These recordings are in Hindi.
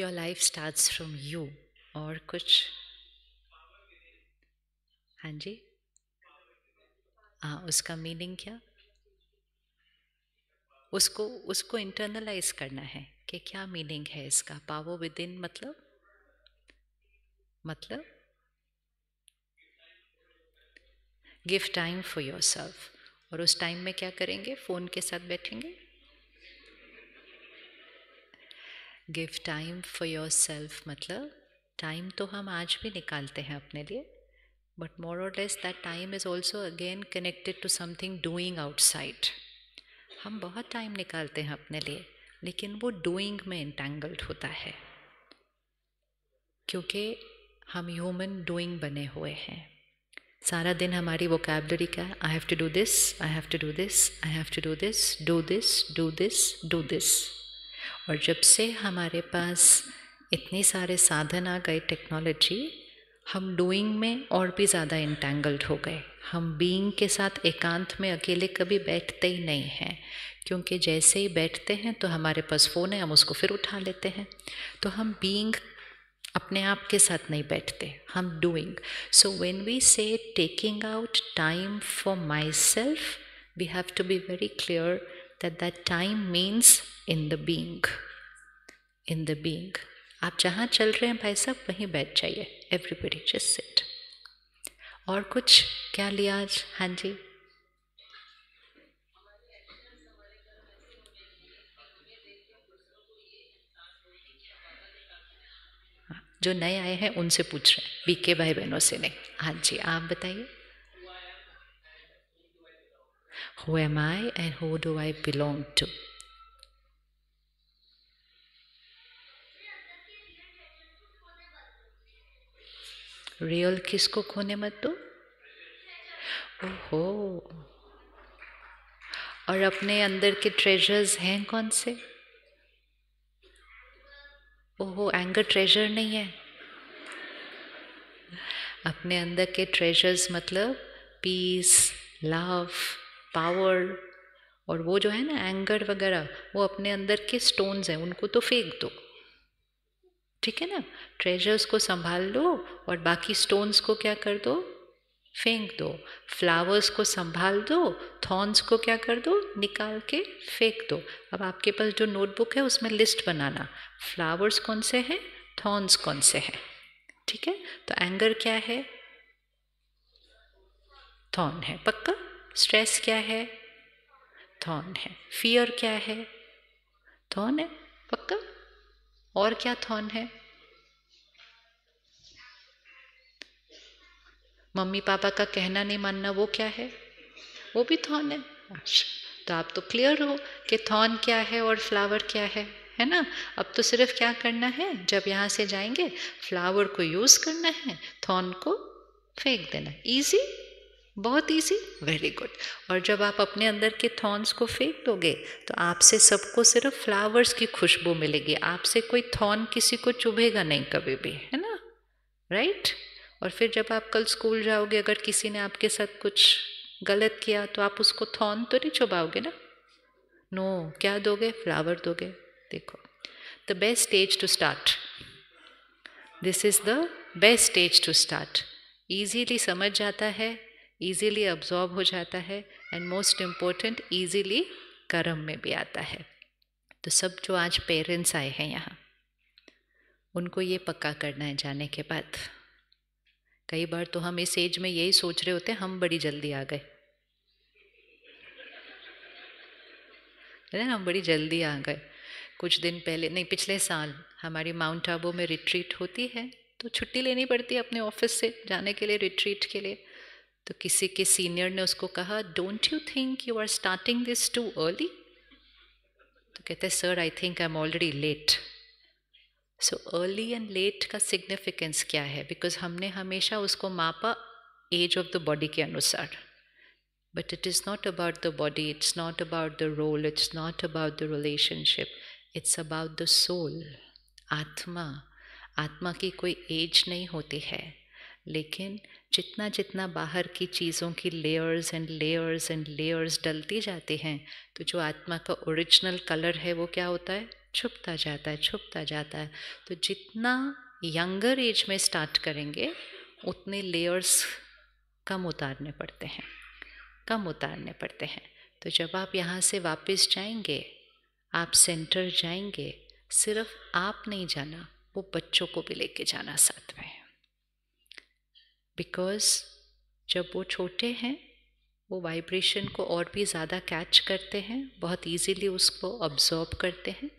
Your life starts from you और कुछ हाँ जी हाँ उसका मीनिंग क्या उसको उसको इंटरनलाइज करना है कि क्या मीनिंग है इसका पावर विद इन मतलब मतलब give time for yourself और उस टाइम में क्या करेंगे फ़ोन के साथ बैठेंगे give time for yourself मतलब टाइम तो हम आज भी निकालते हैं अपने लिए बट मोर और less that time is also again connected to something doing outside हम बहुत टाइम निकालते हैं अपने लिए लेकिन वो डूइंग में इंटेंगल्ड होता है क्योंकि हम ह्यूमन डूइंग बने हुए हैं सारा दिन हमारी वोकेबलरी का I have to do this I have to do this I have to do this do this do this do this और जब से हमारे पास इतने सारे साधन आ गए टेक्नोलॉजी हम डूइंग में और भी ज़्यादा इंटेंगल्ड हो गए हम बीइंग के साथ एकांत में अकेले कभी बैठते ही नहीं हैं क्योंकि जैसे ही बैठते हैं तो हमारे पास फ़ोन है हम उसको फिर उठा लेते हैं तो हम बीइंग अपने आप के साथ नहीं बैठते हम doing so when we say taking out time for myself we have to be very clear that that time means in the being in the being आप जहाँ चल रहे हैं भाई साहब वहीं बैठ जाइए एवरीबडी जस्ट सिट और कुछ क्या लिया आज हाँ जी जो नए आए हैं उनसे पूछ रहे हैं बीके भाई बहनों से नहीं हाँ जी आप बताइए Who am I and who do I belong to? Real किसको खोने मत दो ओहो और अपने अंदर के ट्रेजर्स हैं कौन से ओहो एंगर ट्रेजर नहीं है अपने अंदर के ट्रेजर्स मतलब पीस लव पावर और वो जो है ना एंगर वगैरह वो अपने अंदर के स्टोन्स हैं उनको तो फेंक दो ठीक है ना ट्रेजर्स को संभाल लो और बाकी स्टोन्स को क्या कर दो फेंक दो फ्लावर्स को संभाल दो थॉर्न्स को क्या कर दो निकाल के फेंक दो अब आपके पास जो नोटबुक है उसमें लिस्ट बनाना फ्लावर्स कौन से हैं थॉर्न्स कौन से हैं ठीक है तो एंगर क्या है थॉर्न है पक्का स्ट्रेस क्या है थॉन है फियर क्या है थॉन है पक्का और क्या थॉन है मम्मी पापा का कहना नहीं मानना वो क्या है वो भी थॉन है अच्छा, तो आप तो क्लियर हो कि थॉन क्या है और फ्लावर क्या है है ना अब तो सिर्फ क्या करना है जब यहां से जाएंगे फ्लावर को यूज़ करना है थॉन को फेंक देना इजी बहुत ईजी वेरी गुड और जब आप अपने अंदर के थॉर्न्स को फेंक दोगे तो आपसे सबको सिर्फ फ्लावर्स की खुशबू मिलेगी आपसे कोई थॉर्न किसी को चुभेगा नहीं कभी भी है ना राइट right? और फिर जब आप कल स्कूल जाओगे अगर किसी ने आपके साथ कुछ गलत किया तो आप उसको थॉर्न तो नहीं चुभाओगे ना नो no, क्या दोगे फ्लावर दोगे देखो the best stage to start this is the best stage to start easily समझ जाता है ईजीली अब्जॉर्ब हो जाता है एंड मोस्ट इम्पोर्टेंट ईजीली कर्म में भी आता है तो सब जो आज पेरेंट्स आए हैं यहाँ उनको ये पक्का करना है जाने के बाद कई बार तो हम इस एज में यही सोच रहे होते हैं हम बड़ी जल्दी आ गए ना हम बड़ी जल्दी आ गए कुछ दिन पहले नहीं पिछले साल हमारी माउंट आबू में रिट्रीट होती है तो छुट्टी लेनी पड़ती है अपने ऑफिस से जाने के लिए रिट्रीट के लिए तो किसी के सीनियर ने उसको कहा don't you think you are starting this too early तो कहते हैं sir I think I am already late so early and late का सिग्निफिकेंस क्या है बिकॉज हमने हमेशा उसको मापा एज ऑफ द बॉडी के अनुसार but it is not about the body it's not about the role it's not about the relationship it's about the soul आत्मा आत्मा की कोई एज नहीं होती है लेकिन जितना जितना बाहर की चीज़ों की layers and layers and layers डलती जाती हैं तो जो आत्मा का ओरिजिनल कलर है वो क्या होता है छुपता जाता है छुपता जाता है तो जितना यंगर एज में स्टार्ट करेंगे उतने लेयर्स कम उतारने पड़ते हैं कम उतारने पड़ते हैं तो जब आप यहाँ से वापस जाएंगे आप सेंटर जाएंगे सिर्फ आप नहीं जाना वो बच्चों को भी लेके जाना साथ में बिकॉज़ जब वो छोटे हैं वो वाइब्रेशन को और भी ज़्यादा कैच करते हैं बहुत ईजीली उसको ऑब्जॉर्ब करते हैं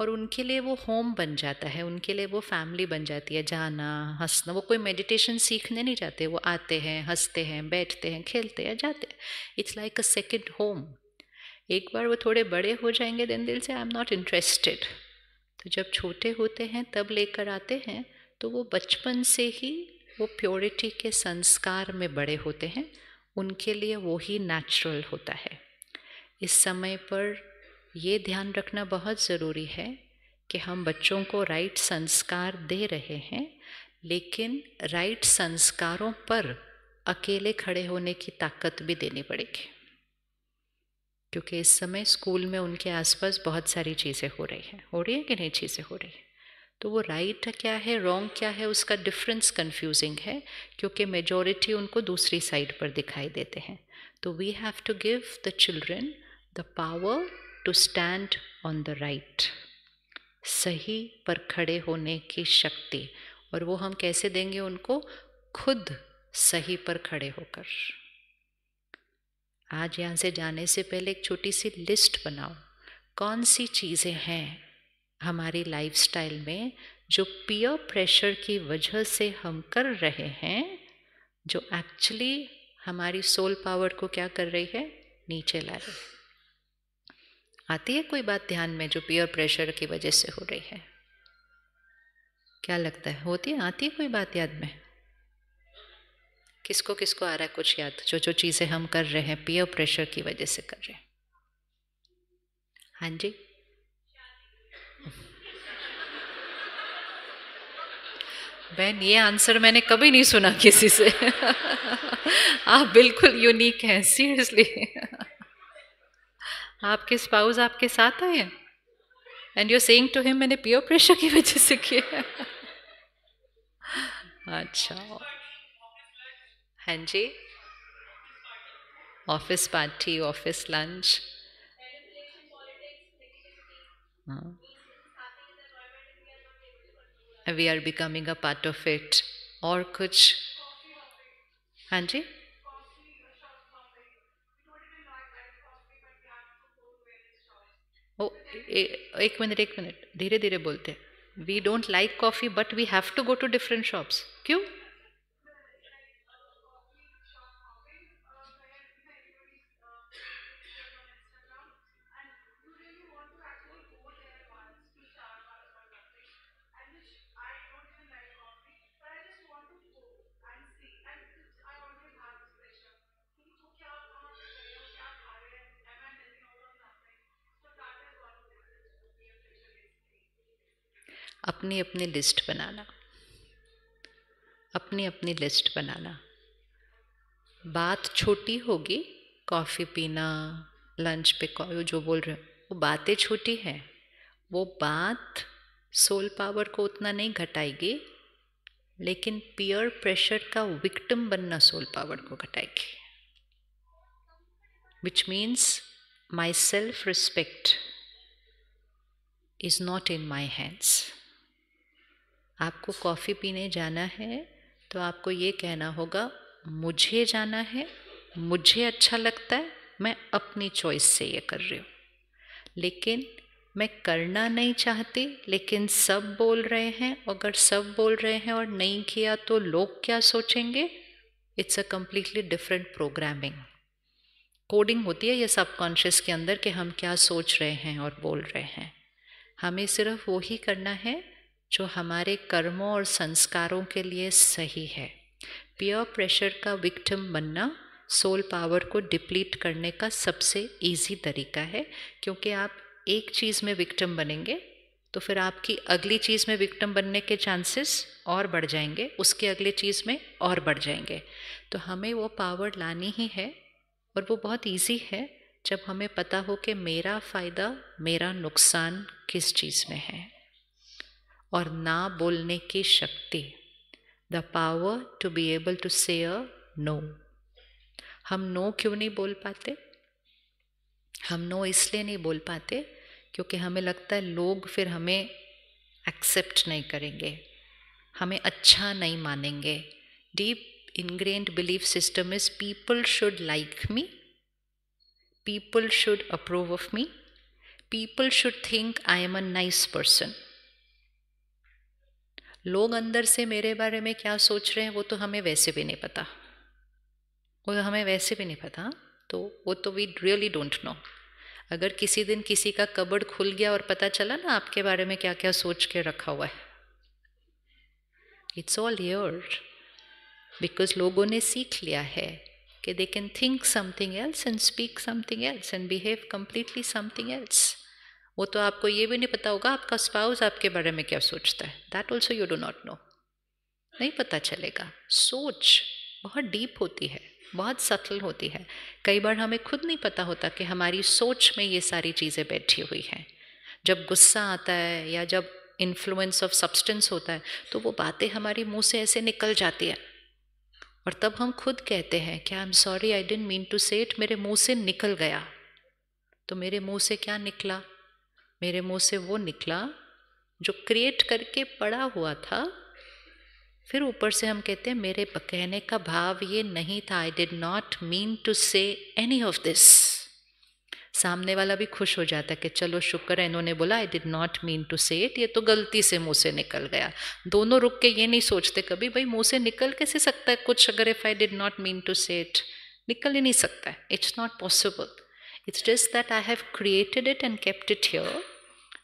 और उनके लिए वो होम बन जाता है उनके लिए वो फैमिली बन जाती है जाना हंसना वो कोई मेडिटेशन सीखने नहीं जाते वो आते हैं हंसते हैं बैठते हैं खेलते हैं जाते हैं it's like a second home एक बार वो थोड़े बड़े हो जाएंगे दिन दिल से आई एम नॉट इंटरेस्टेड तो जब छोटे होते हैं तब लेकर आते हैं तो वो बचपन से ही वो प्योरिटी के संस्कार में बड़े होते हैं उनके लिए वो ही नेचुरल होता है इस समय पर ये ध्यान रखना बहुत ज़रूरी है कि हम बच्चों को राइट संस्कार दे रहे हैं लेकिन राइट संस्कारों पर अकेले खड़े होने की ताकत भी देनी पड़ेगी क्योंकि इस समय स्कूल में उनके आसपास बहुत सारी चीज़ें हो रही हैं हो रही है कि नहीं चीज़ें हो रही हैं तो वो राइट right क्या है रॉन्ग क्या है उसका डिफरेंस कंफ्यूजिंग है क्योंकि मेजॉरिटी उनको दूसरी साइड पर दिखाई देते हैं तो we have to give the children the power to stand on the right सही पर खड़े होने की शक्ति और वो हम कैसे देंगे उनको खुद सही पर खड़े होकर आज यहाँ से जाने से पहले एक छोटी सी लिस्ट बनाओ कौन सी चीज़ें हैं हमारी लाइफस्टाइल में जो पीयर प्रेशर की वजह से हम कर रहे हैं जो एक्चुअली हमारी सोल पावर को क्या कर रही है नीचे ला रही है आती है कोई बात ध्यान में जो पीयर प्रेशर की वजह से हो रही है क्या लगता है होती है आती है कोई बात याद में किसको किसको आ रहा है कुछ याद जो जो चीज़ें हम कर रहे हैं पीयर प्रेशर की वजह से कर रहे हैं हाँ जी बहन ये आंसर मैंने कभी नहीं सुना किसी से आप बिल्कुल यूनिक हैं सीरियसली आपके स्पाउस आपके साथ आए हैं and you saying to him मैंने पियो प्रेशर की वजह से किया अच्छा हाँ जी ऑफिस पार्टी ऑफिस लंच हाँ we are becoming a part of it और कुछ हाँ जी ओ oh, e, एक मिनट एक मिनट धीरे धीरे बोलते हैं we don't like coffee but we have to go to different shops क्यों अपनी अपनी लिस्ट बनाना अपनी अपनी लिस्ट बनाना बात छोटी होगी कॉफ़ी पीना लंच पे जो बोल रहे हो वो बातें छोटी हैं वो बात सोल पावर को उतना नहीं घटाएगी लेकिन पियर प्रेशर का विक्टिम बनना सोल पावर को घटाएगी which means my self respect is not in my hands आपको कॉफ़ी पीने जाना है तो आपको ये कहना होगा मुझे जाना है मुझे अच्छा लगता है मैं अपनी चॉइस से ये कर रही हूँ लेकिन मैं करना नहीं चाहती लेकिन सब बोल रहे हैं अगर सब बोल रहे हैं और नहीं किया तो लोग क्या सोचेंगे it's a completely different programming coding होती है ये सबकॉन्शियस के अंदर कि हम क्या सोच रहे हैं और बोल रहे हैं हमें सिर्फ वही करना है जो हमारे कर्मों और संस्कारों के लिए सही है प्योर प्रेशर का विक्टिम बनना सोल पावर को डिप्लीट करने का सबसे इजी तरीका है क्योंकि आप एक चीज़ में विक्टिम बनेंगे तो फिर आपकी अगली चीज़ में विक्टिम बनने के चांसेस और बढ़ जाएंगे उसके अगली चीज़ में और बढ़ जाएंगे तो हमें वो पावर लानी ही है और वो बहुत इजी है जब हमें पता हो कि मेरा फ़ायदा मेरा नुकसान किस चीज़ में है और ना बोलने की शक्ति the power to be able to say a no हम नो क्यों नहीं बोल पाते हम नो इसलिए नहीं बोल पाते क्योंकि हमें लगता है लोग फिर हमें एक्सेप्ट नहीं करेंगे हमें अच्छा नहीं मानेंगे deep ingrained belief system is people should like me people should approve of me people should think I am a nice person लोग अंदर से मेरे बारे में क्या सोच रहे हैं वो तो हमें वैसे भी नहीं पता वो तो हमें वैसे भी नहीं पता तो वो तो वी रियली डोंट नो अगर किसी दिन किसी का कबड़ खुल गया और पता चला ना आपके बारे में क्या क्या सोच के रखा हुआ है इट्स ऑल योर बिकॉज लोगों ने सीख लिया है कि they can think something else and speak something else and behave completely something else वो तो आपको ये भी नहीं पता होगा आपका स्पाउस आपके बारे में क्या सोचता है that also you do not know नहीं पता चलेगा सोच बहुत डीप होती है बहुत सटल होती है कई बार हमें खुद नहीं पता होता कि हमारी सोच में ये सारी चीज़ें बैठी हुई हैं जब गुस्सा आता है या जब इन्फ्लुएंस ऑफ सब्सटेंस होता है तो वो बातें हमारे मुंह से ऐसे निकल जाती है और तब हम खुद कहते हैं कि I am sorry I didn't mean to say it मेरे मुंह से निकल गया तो मेरे मुंह से क्या निकला मेरे मुंह से वो निकला जो क्रिएट करके पड़ा हुआ था फिर ऊपर से हम कहते हैं मेरे कहने का भाव ये नहीं था I did not mean to say any of this सामने वाला भी खुश हो जाता है कि चलो शुक्र है इन्होंने बोला I did not mean to say it ये तो गलती से मुंह से निकल गया दोनों रुक के ये नहीं सोचते कभी भाई मुंह से निकल कैसे सकता है कुछ अगर if I did not mean to say it निकल ही नहीं सकता है it's not possible it's just that I have created it and kept it here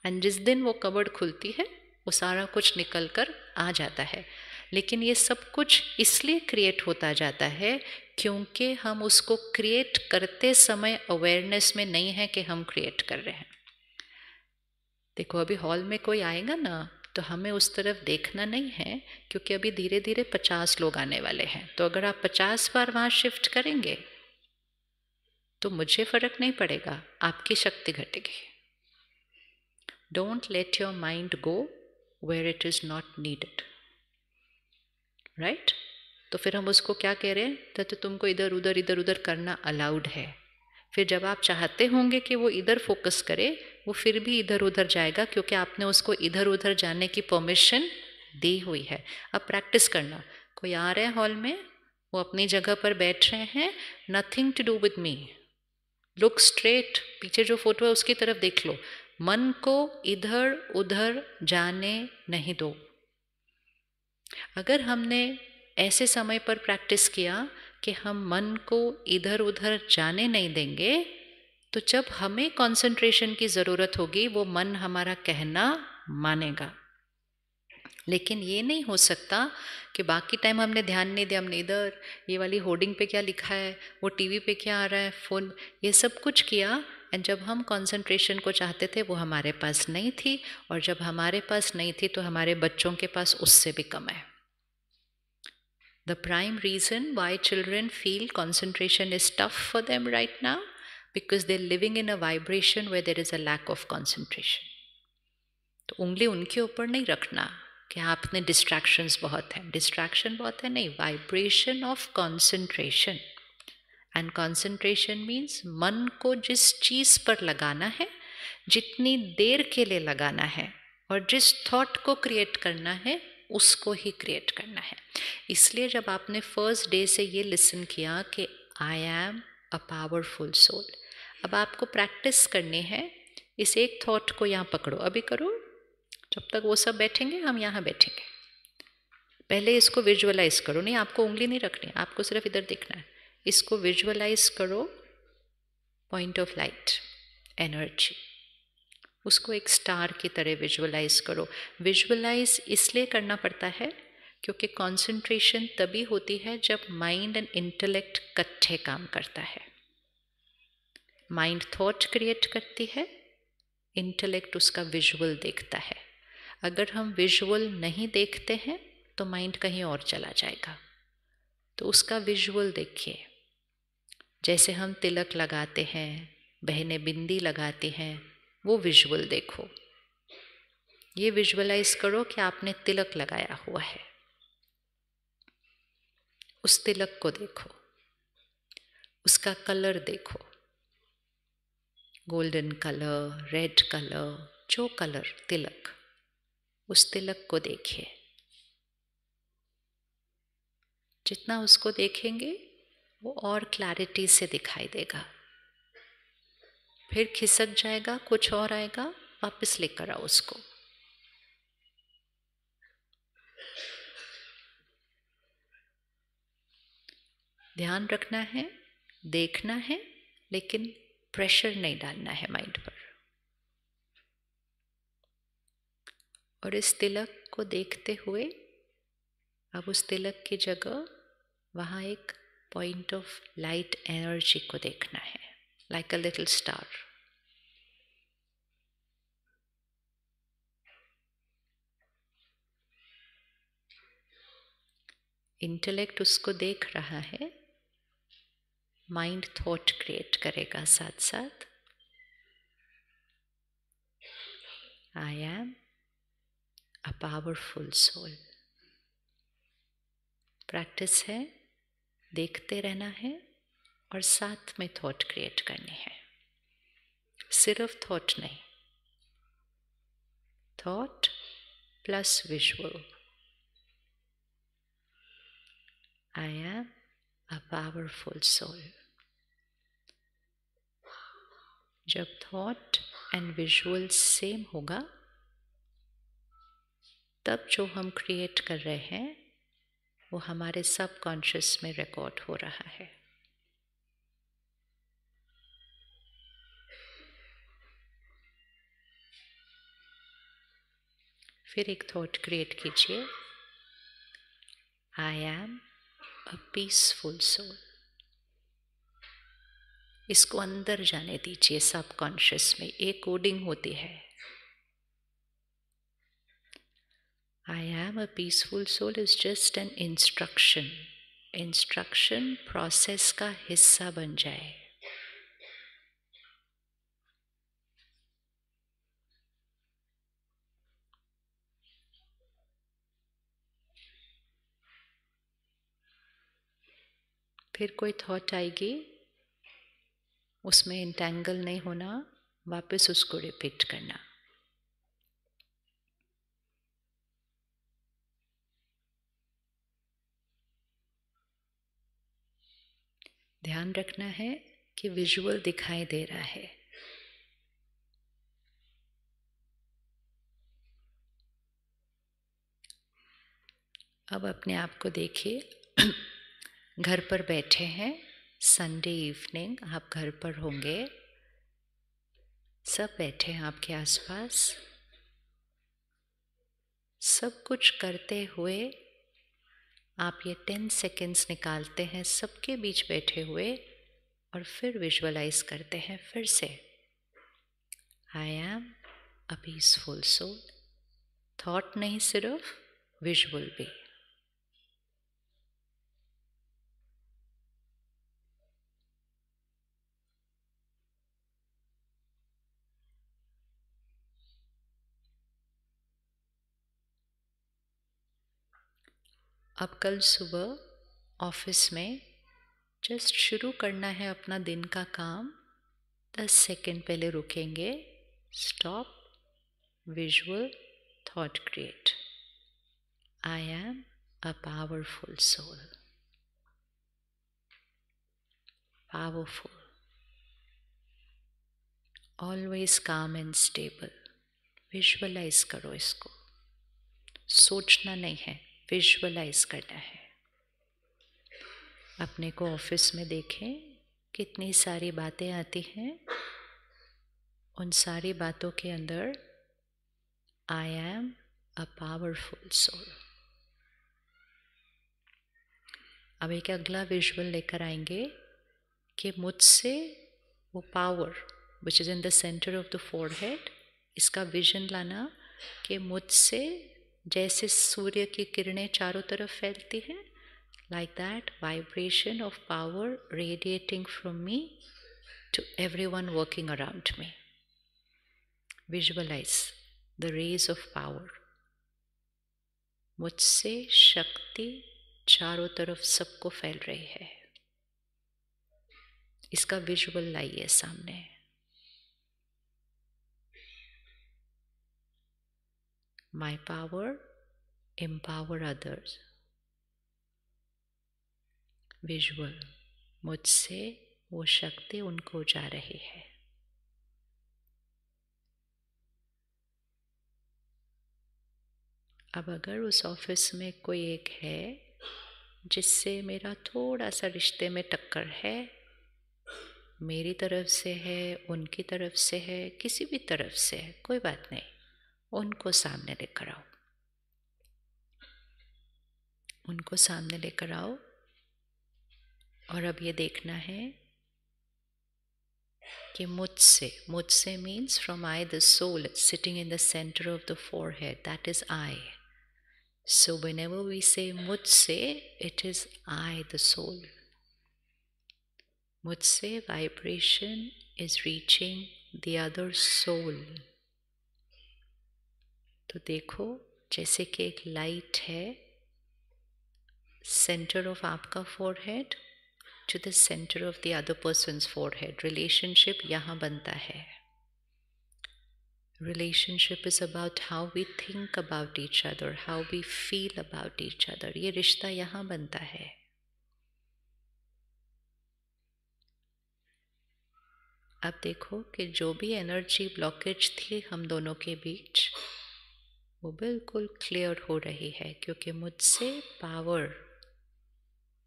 and जिस दिन वो कबड़ खुलती है वो सारा कुछ निकल कर आ जाता है लेकिन ये सब कुछ इसलिए क्रिएट होता जाता है क्योंकि हम उसको क्रिएट करते समय अवेयरनेस में नहीं है कि हम क्रिएट कर रहे हैं देखो अभी हॉल में कोई आएगा ना तो हमें उस तरफ देखना नहीं है क्योंकि अभी धीरे धीरे पचास लोग आने वाले हैं तो अगर आप पचास बार वहाँ शिफ्ट करेंगे तो मुझे फ़र्क नहीं पड़ेगा आपकी शक्ति घटेगी Don't let your mind go where it is not needed. Right तो फिर हम उसको क्या कह रहे हैं तो, तो तुमको इधर उधर इधर उधर करना अलाउड है फिर जब आप चाहते होंगे कि वो इधर फोकस करे वो फिर भी इधर उधर जाएगा क्योंकि आपने उसको इधर उधर जाने की परमिशन दी हुई है अब प्रैक्टिस करना कोई आ रहा है हॉल में वो अपनी जगह पर बैठ रहे हैं nothing to do with me look straight पीछे जो फोटो है उसकी तरफ देख लो मन को इधर उधर जाने नहीं दो अगर हमने ऐसे समय पर प्रैक्टिस किया कि हम मन को इधर उधर जाने नहीं देंगे तो जब हमें कंसंट्रेशन की ज़रूरत होगी वो मन हमारा कहना मानेगा लेकिन ये नहीं हो सकता कि बाकी टाइम हमने ध्यान नहीं दिया हमने इधर ये वाली होर्डिंग पे क्या लिखा है वो टीवी पे क्या आ रहा है फ़ोन ये सब कुछ किया एंड जब हम कंसंट्रेशन को चाहते थे वो हमारे पास नहीं थी और जब हमारे पास नहीं थी तो हमारे बच्चों के पास उससे भी कम है the prime reason why children feel concentration is tough for them right now because they living in a vibration way there is a lack of concentration तो उंगली उनके ऊपर नहीं रखना कि आपने हाँ, डिस्ट्रैक्शंस बहुत हैं डिस्ट्रैक्शन बहुत है नहीं vibration of concentration and concentration means मन को जिस चीज़ पर लगाना है जितनी देर के लिए लगाना है और जिस थॉट को क्रिएट करना है उसको ही क्रिएट करना है इसलिए जब आपने फर्स्ट डे से ये लिसन किया कि I am a powerful soul अब आपको प्रैक्टिस करनी है इस एक थॉट को यहाँ पकड़ो अभी करो जब तक वो सब बैठेंगे हम यहाँ बैठेंगे पहले इसको विजुअलाइज करो नहीं आपको उंगली नहीं रखनी आपको सिर्फ इधर देखना है इसको विजुअलाइज करो पॉइंट ऑफ लाइट एनर्जी उसको एक स्टार की तरह विजुअलाइज करो विजुअलाइज इसलिए करना पड़ता है क्योंकि कंसंट्रेशन तभी होती है जब माइंड एंड इंटेलेक्ट कट्ठे काम करता है माइंड थॉट क्रिएट करती है इंटेलेक्ट उसका विजुअल देखता है अगर हम विजुअल नहीं देखते हैं तो माइंड कहीं और चला जाएगा तो उसका विजुअल देखिए जैसे हम तिलक लगाते हैं बहनें बिंदी लगाती हैं वो विजुअल देखो ये विजुअलाइज करो कि आपने तिलक लगाया हुआ है उस तिलक को देखो उसका कलर देखो गोल्डन कलर रेड कलर जो कलर तिलक उस तिलक को देखिए जितना उसको देखेंगे वो और क्लैरिटी से दिखाई देगा फिर खिसक जाएगा कुछ और आएगा वापस लेकर आओ उसको ध्यान रखना है देखना है लेकिन प्रेशर नहीं डालना है माइंड पर और इस तिलक को देखते हुए अब उस तिलक की जगह वहाँ एक पॉइंट ऑफ लाइट एनर्जी को देखना है like a little star intellect उसको देख रहा है माइंड थॉट क्रिएट करेगा साथ साथ I am a powerful soul practice है देखते रहना है और साथ में थॉट क्रिएट करनी है सिर्फ थॉट नहीं thought plus visual I am a powerful soul जब थॉट एंड विजुअल सेम होगा तब जो हम क्रिएट कर रहे हैं वो हमारे सब कॉन्शियस में रिकॉर्ड हो रहा है फिर एक थॉट क्रिएट कीजिए I am a peaceful soul इसको अंदर जाने दीजिए सब कॉन्शियस में एक कोडिंग होती है I am a peaceful soul is just an instruction. Instruction process का हिस्सा बन जाए फिर कोई थॉट आएगी उसमें इंटेंगल नहीं होना वापस उसको रिपीट करना ध्यान रखना है कि विजुअल दिखाई दे रहा है अब अपने आप को देखिए घर पर बैठे हैं संडे इवनिंग आप घर पर होंगे सब बैठे हैं आपके आसपास सब कुछ करते हुए आप ये टेन सेकेंड्स निकालते हैं सबके बीच बैठे हुए और फिर विजुअलाइज करते हैं फिर से I am a peaceful soul thought नहीं सिर्फ विजुअल भी अब कल सुबह ऑफिस में जस्ट शुरू करना है अपना दिन का काम दस सेकेंड पहले रुकेंगे stop visual thought create I am a powerful soul powerful always calm and stable visualise करो इसको सोचना नहीं है विजुअलाइज करना है अपने को ऑफिस में देखें कितनी सारी बातें आती हैं उन सारी बातों के अंदर I am a powerful soul अब एक अगला विजुअल लेकर आएंगे कि मुझसे वो power which is in the centre of the forehead इसका विजन लाना कि मुझसे जैसे सूर्य की किरणें चारों तरफ फैलती हैं like that vibration of power radiating from me to every everyone working around me visualise the rays of power मुझसे शक्ति चारों तरफ सबको फैल रही है इसका विजुअल लाइए सामने my power empower others visual मुझसे वो शक्ति उनको जा रही है अब अगर उस ऑफिस में कोई एक है जिससे मेरा थोड़ा सा रिश्ते में टक्कर है मेरी तरफ से है उनकी तरफ से है किसी भी तरफ से है कोई बात नहीं उनको सामने लेकर आओ उनको सामने लेकर आओ और अब ये देखना है कि मुझसे मुझसे means from I the soul sitting in the centre of the forehead that is I so whenever we say मुझसे it is I the soul मुझसे vibration is reaching the other soul तो देखो जैसे कि एक लाइट है सेंटर ऑफ आपका forehead to the centre of the other person's forehead relationship यहाँ बनता है relationship is about how we think about each other how we feel about each other ये रिश्ता यहाँ बनता है अब देखो कि जो भी एनर्जी ब्लॉकेज थी हम दोनों के बीच वो बिल्कुल क्लियर हो रही है क्योंकि मुझसे पावर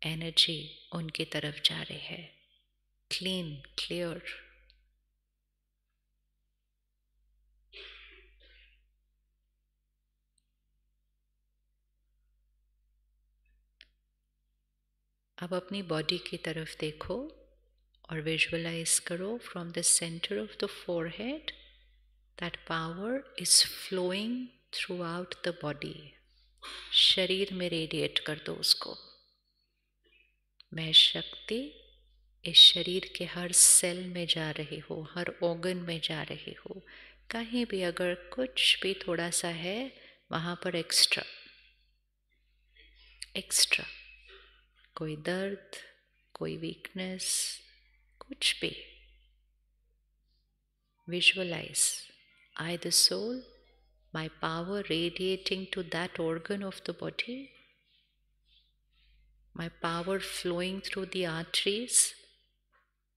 एनर्जी उनकी तरफ जा रही है क्लीन क्लियर अब अपनी बॉडी की तरफ देखो और विजुअलाइज करो from the centre of the forehead that power is flowing throughout the body शरीर में रेडिएट कर दो उसको मैं शक्ति इस शरीर के हर सेल में जा रही हो हर ऑर्गन में जा रही हो कहीं भी अगर कुछ भी थोड़ा सा है वहाँ पर एक्स्ट्रा एक्स्ट्रा कोई दर्द कोई वीकनेस कुछ भी visualise I the soul my power radiating to that organ of the body, my power flowing through the arteries,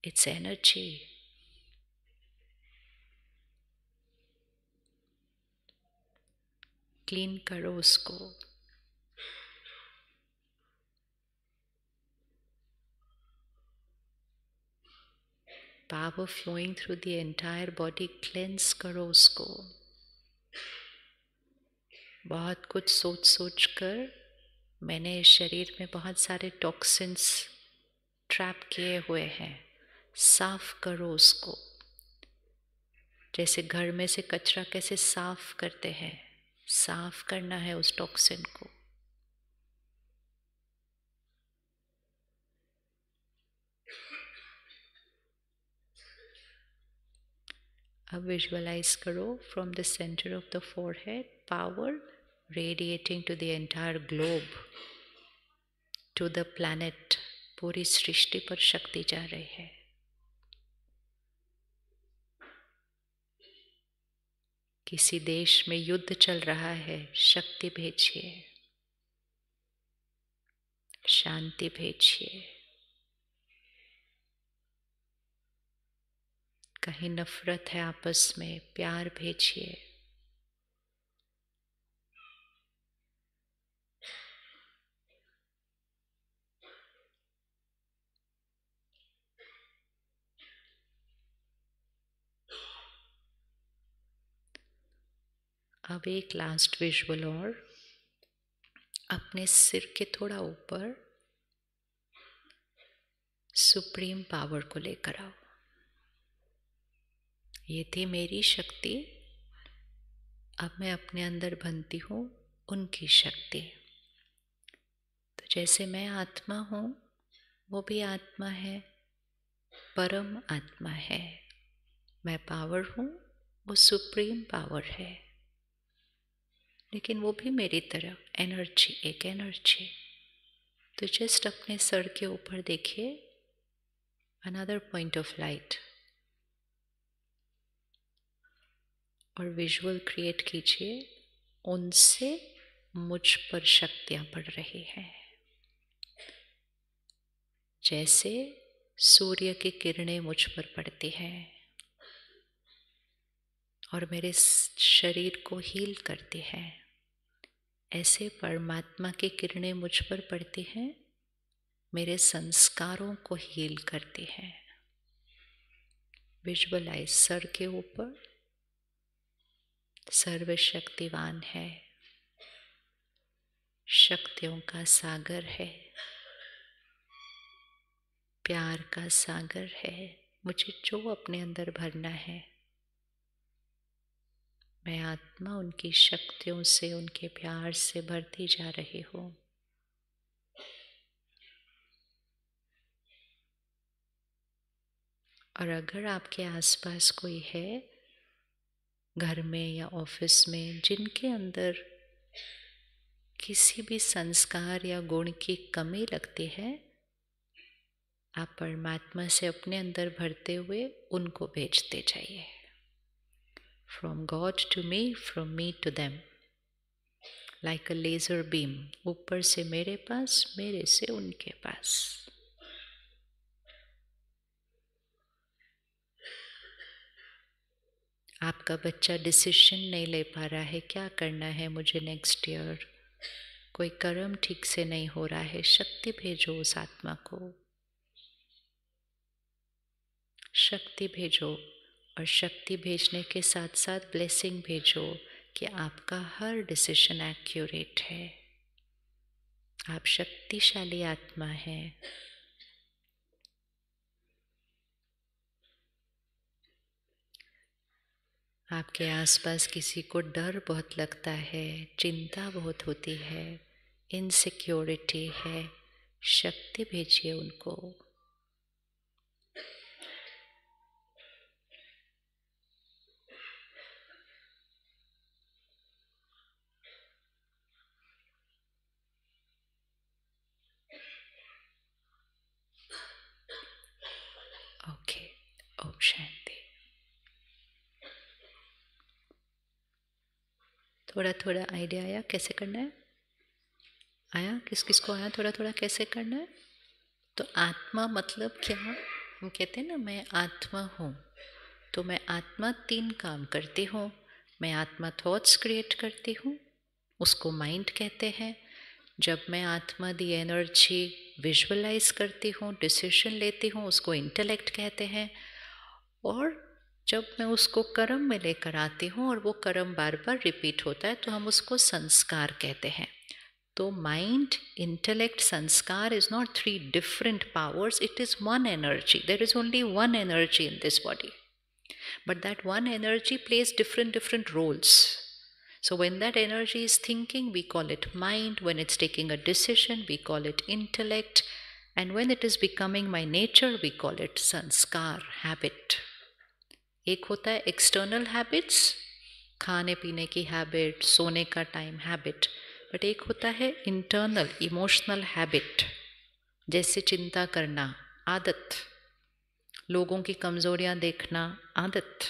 it's energy. Clean Karosko. power flowing through the entire body cleanse Karosko. बहुत कुछ सोच सोच कर मैंने शरीर में बहुत सारे टॉक्सिन्स ट्रैप किए हुए हैं साफ करो उसको जैसे घर में से कचरा कैसे साफ करते हैं साफ करना है उस टॉक्सिन को अब विजुअलाइज करो from the centre of the forehead power radiating to the entire globe, to the planet, पूरी सृष्टि पर शक्ति जा रही है किसी देश में युद्ध चल रहा है शक्ति भेजिए शांति भेजिए कहीं नफरत है आपस में प्यार भेजिए अब एक लास्ट विजुअल और अपने सिर के थोड़ा ऊपर सुप्रीम पावर को लेकर आओ ये थी मेरी शक्ति अब मैं अपने अंदर बनती हूँ उनकी शक्ति तो जैसे मैं आत्मा हूँ वो भी आत्मा है परम आत्मा है मैं पावर हूँ वो सुप्रीम पावर है लेकिन वो भी मेरी तरह एनर्जी एक एनर्जी तो जस्ट अपने सर के ऊपर देखिए अनदर पॉइंट ऑफ लाइट और विजुअल क्रिएट कीजिए उनसे मुझ पर शक्तियाँ बढ़ रही हैं जैसे सूर्य की किरणें मुझ पर पड़ती हैं और मेरे शरीर को हील करती है ऐसे परमात्मा की किरणें मुझ पर पड़ती हैं मेरे संस्कारों को हील करती हैं विजुअलाइज सर के ऊपर सर्वशक्तिवान है शक्तियों का सागर है प्यार का सागर है मुझे जो अपने अंदर भरना है मैं आत्मा उनकी शक्तियों से उनके प्यार से भरती जा रही हूँ और अगर आपके आसपास कोई है घर में या ऑफिस में जिनके अंदर किसी भी संस्कार या गुण की कमी लगती है आप परमात्मा से अपने अंदर भरते हुए उनको भेजते जाइए from God to me, from me to them. Like a laser beam, ऊपर से मेरे पास मेरे से उनके पास आपका बच्चा डिसीशन नहीं ले पा रहा है क्या करना है मुझे नेक्स्ट ईयर कोई कर्म ठीक से नहीं हो रहा है शक्ति भेजो उस आत्मा को शक्ति भेजो और शक्ति भेजने के साथ साथ ब्लेसिंग भेजो कि आपका हर डिसीजन एक्यूरेट है आप शक्तिशाली आत्मा हैं आपके आसपास किसी को डर बहुत लगता है चिंता बहुत होती है इनसिक्योरिटी है शक्ति भेजिए उनको ओके ओम शांति थोड़ा थोड़ा आइडिया आया कैसे करना है आया किस किस को आया थोड़ा थोड़ा कैसे करना है तो आत्मा मतलब क्या हम कहते हैं ना मैं आत्मा हूँ तो मैं आत्मा तीन काम करती हूँ मैं आत्मा थॉट्स क्रिएट करती हूँ उसको माइंड कहते हैं जब मैं आत्मा दी एनर्जी विजुअलाइज करती हूँ डिसीशन लेती हूँ उसको इंटेलेक्ट कहते हैं और जब मैं उसको कर्म में लेकर आती हूँ और वो कर्म बार बार रिपीट होता है तो हम उसको संस्कार कहते हैं तो mind intellect sanskar is not three different powers it is one energy there is only one energy in this body but that one energy plays different different roles So, when that energy is thinking, we call it mind. When it's taking a decision, we call it intellect. And when it is becoming my nature, we call it sanskar, habit. एक होता है एक्सटर्नल हैबिट्स खाने पीने की हैबिट सोने का टाइम हैबिट बट एक होता है इंटरनल इमोशनल हैबिट जैसे चिंता करना आदत लोगों की कमज़ोरियाँ देखना आदत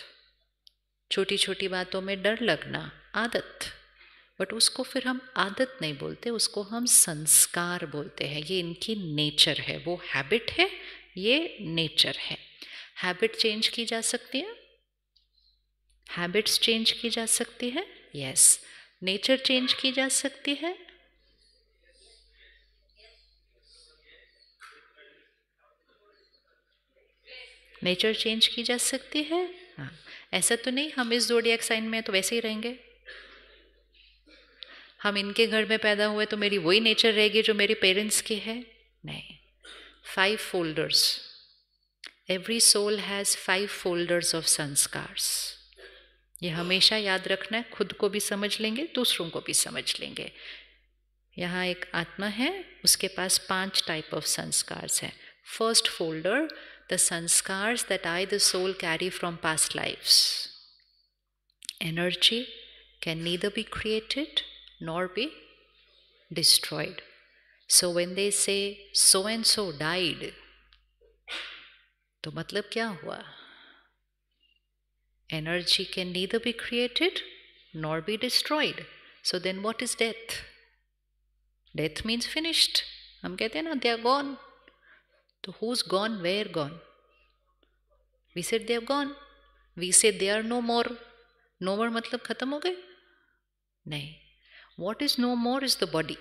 छोटी छोटी बातों में डर लगना आदत बट उसको फिर हम आदत नहीं बोलते उसको हम संस्कार बोलते हैं ये इनकी नेचर है वो हैबिट है ये नेचर है हैबिट चेंज की जा सकती है हैबिट्स चेंज की जा सकती है यस नेचर चेंज की जा सकती है नेचर चेंज की जा सकती है हाँ ऐसा तो नहीं हम इस जोडियक साइन में तो वैसे ही रहेंगे हम इनके घर में पैदा हुए तो मेरी वही नेचर रहेगी जो मेरे पेरेंट्स की है नहीं five folders every soul has five folders of sanskars ये हमेशा याद रखना है खुद को भी समझ लेंगे दूसरों को भी समझ लेंगे यहाँ एक आत्मा है उसके पास पांच टाइप ऑफ संस्कार्स हैं first folder the sanskars that I the soul carry from past lifes energy can neither be created nor be destroyed. So when they say so and so died, तो मतलब क्या हुआ Energy can neither be created nor be destroyed. So then what is death? Death means finished. हम कहते हैं ना they are gone. तो who's gone, where gone? We said they are gone. We said they are no more. No more मतलब खत्म हो गए नहीं what is no more is the body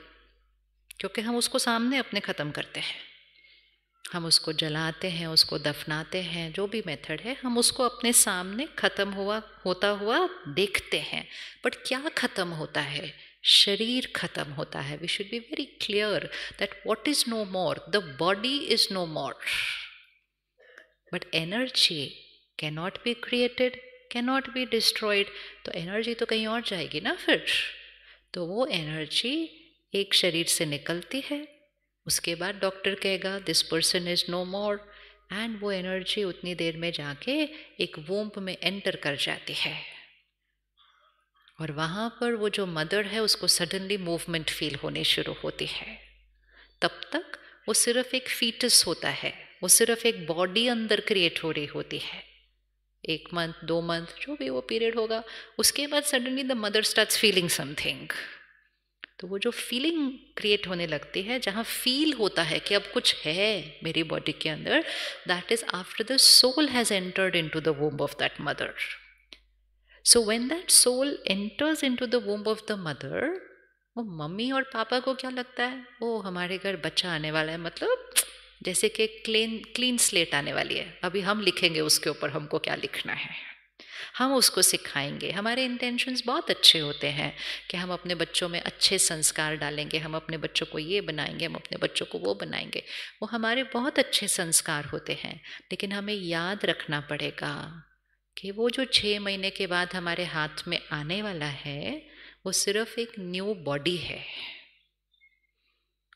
क्योंकि हम उसको सामने अपने ख़त्म करते हैं हम उसको जलाते हैं उसको दफनाते हैं जो भी मेथड है हम उसको अपने सामने ख़त्म हुआ होता हुआ देखते हैं बट क्या ख़त्म होता है शरीर ख़त्म होता है we should be very clear that what is no more the body is no more but energy cannot be created cannot be destroyed तो एनर्जी तो कहीं और जाएगी ना फिर तो वो एनर्जी एक शरीर से निकलती है उसके बाद डॉक्टर कहेगा this person is no more and वो एनर्जी उतनी देर में जाके एक वोम्प में एंटर कर जाती है और वहाँ पर वो जो मदर है उसको सडनली मूवमेंट फील होने शुरू होती है तब तक वो सिर्फ एक फीटस होता है वो सिर्फ एक बॉडी अंदर क्रिएट हो रही होती है एक मंथ दो मंथ जो भी वो पीरियड होगा उसके बाद suddenly the mother starts feeling something तो वो जो फीलिंग क्रिएट होने लगती है जहाँ फील होता है कि अब कुछ है मेरी बॉडी के अंदर that is after the soul has entered in to the womb of that mother so when that soul enters in to the womb of the mother वो मम्मी और पापा को क्या लगता है वो हमारे घर बच्चा आने वाला है मतलब जैसे कि क्लीन क्लीन स्लेट आने वाली है अभी हम लिखेंगे उसके ऊपर हमको क्या लिखना है हम उसको सिखाएंगे हमारे इंटेंशंस बहुत अच्छे होते हैं कि हम अपने बच्चों में अच्छे संस्कार डालेंगे हम अपने बच्चों को ये बनाएंगे हम अपने बच्चों को वो बनाएंगे वो हमारे बहुत अच्छे संस्कार होते हैं लेकिन हमें याद रखना पड़ेगा कि वो जो छः महीने के बाद हमारे हाथ में आने वाला है वो सिर्फ एक न्यू बॉडी है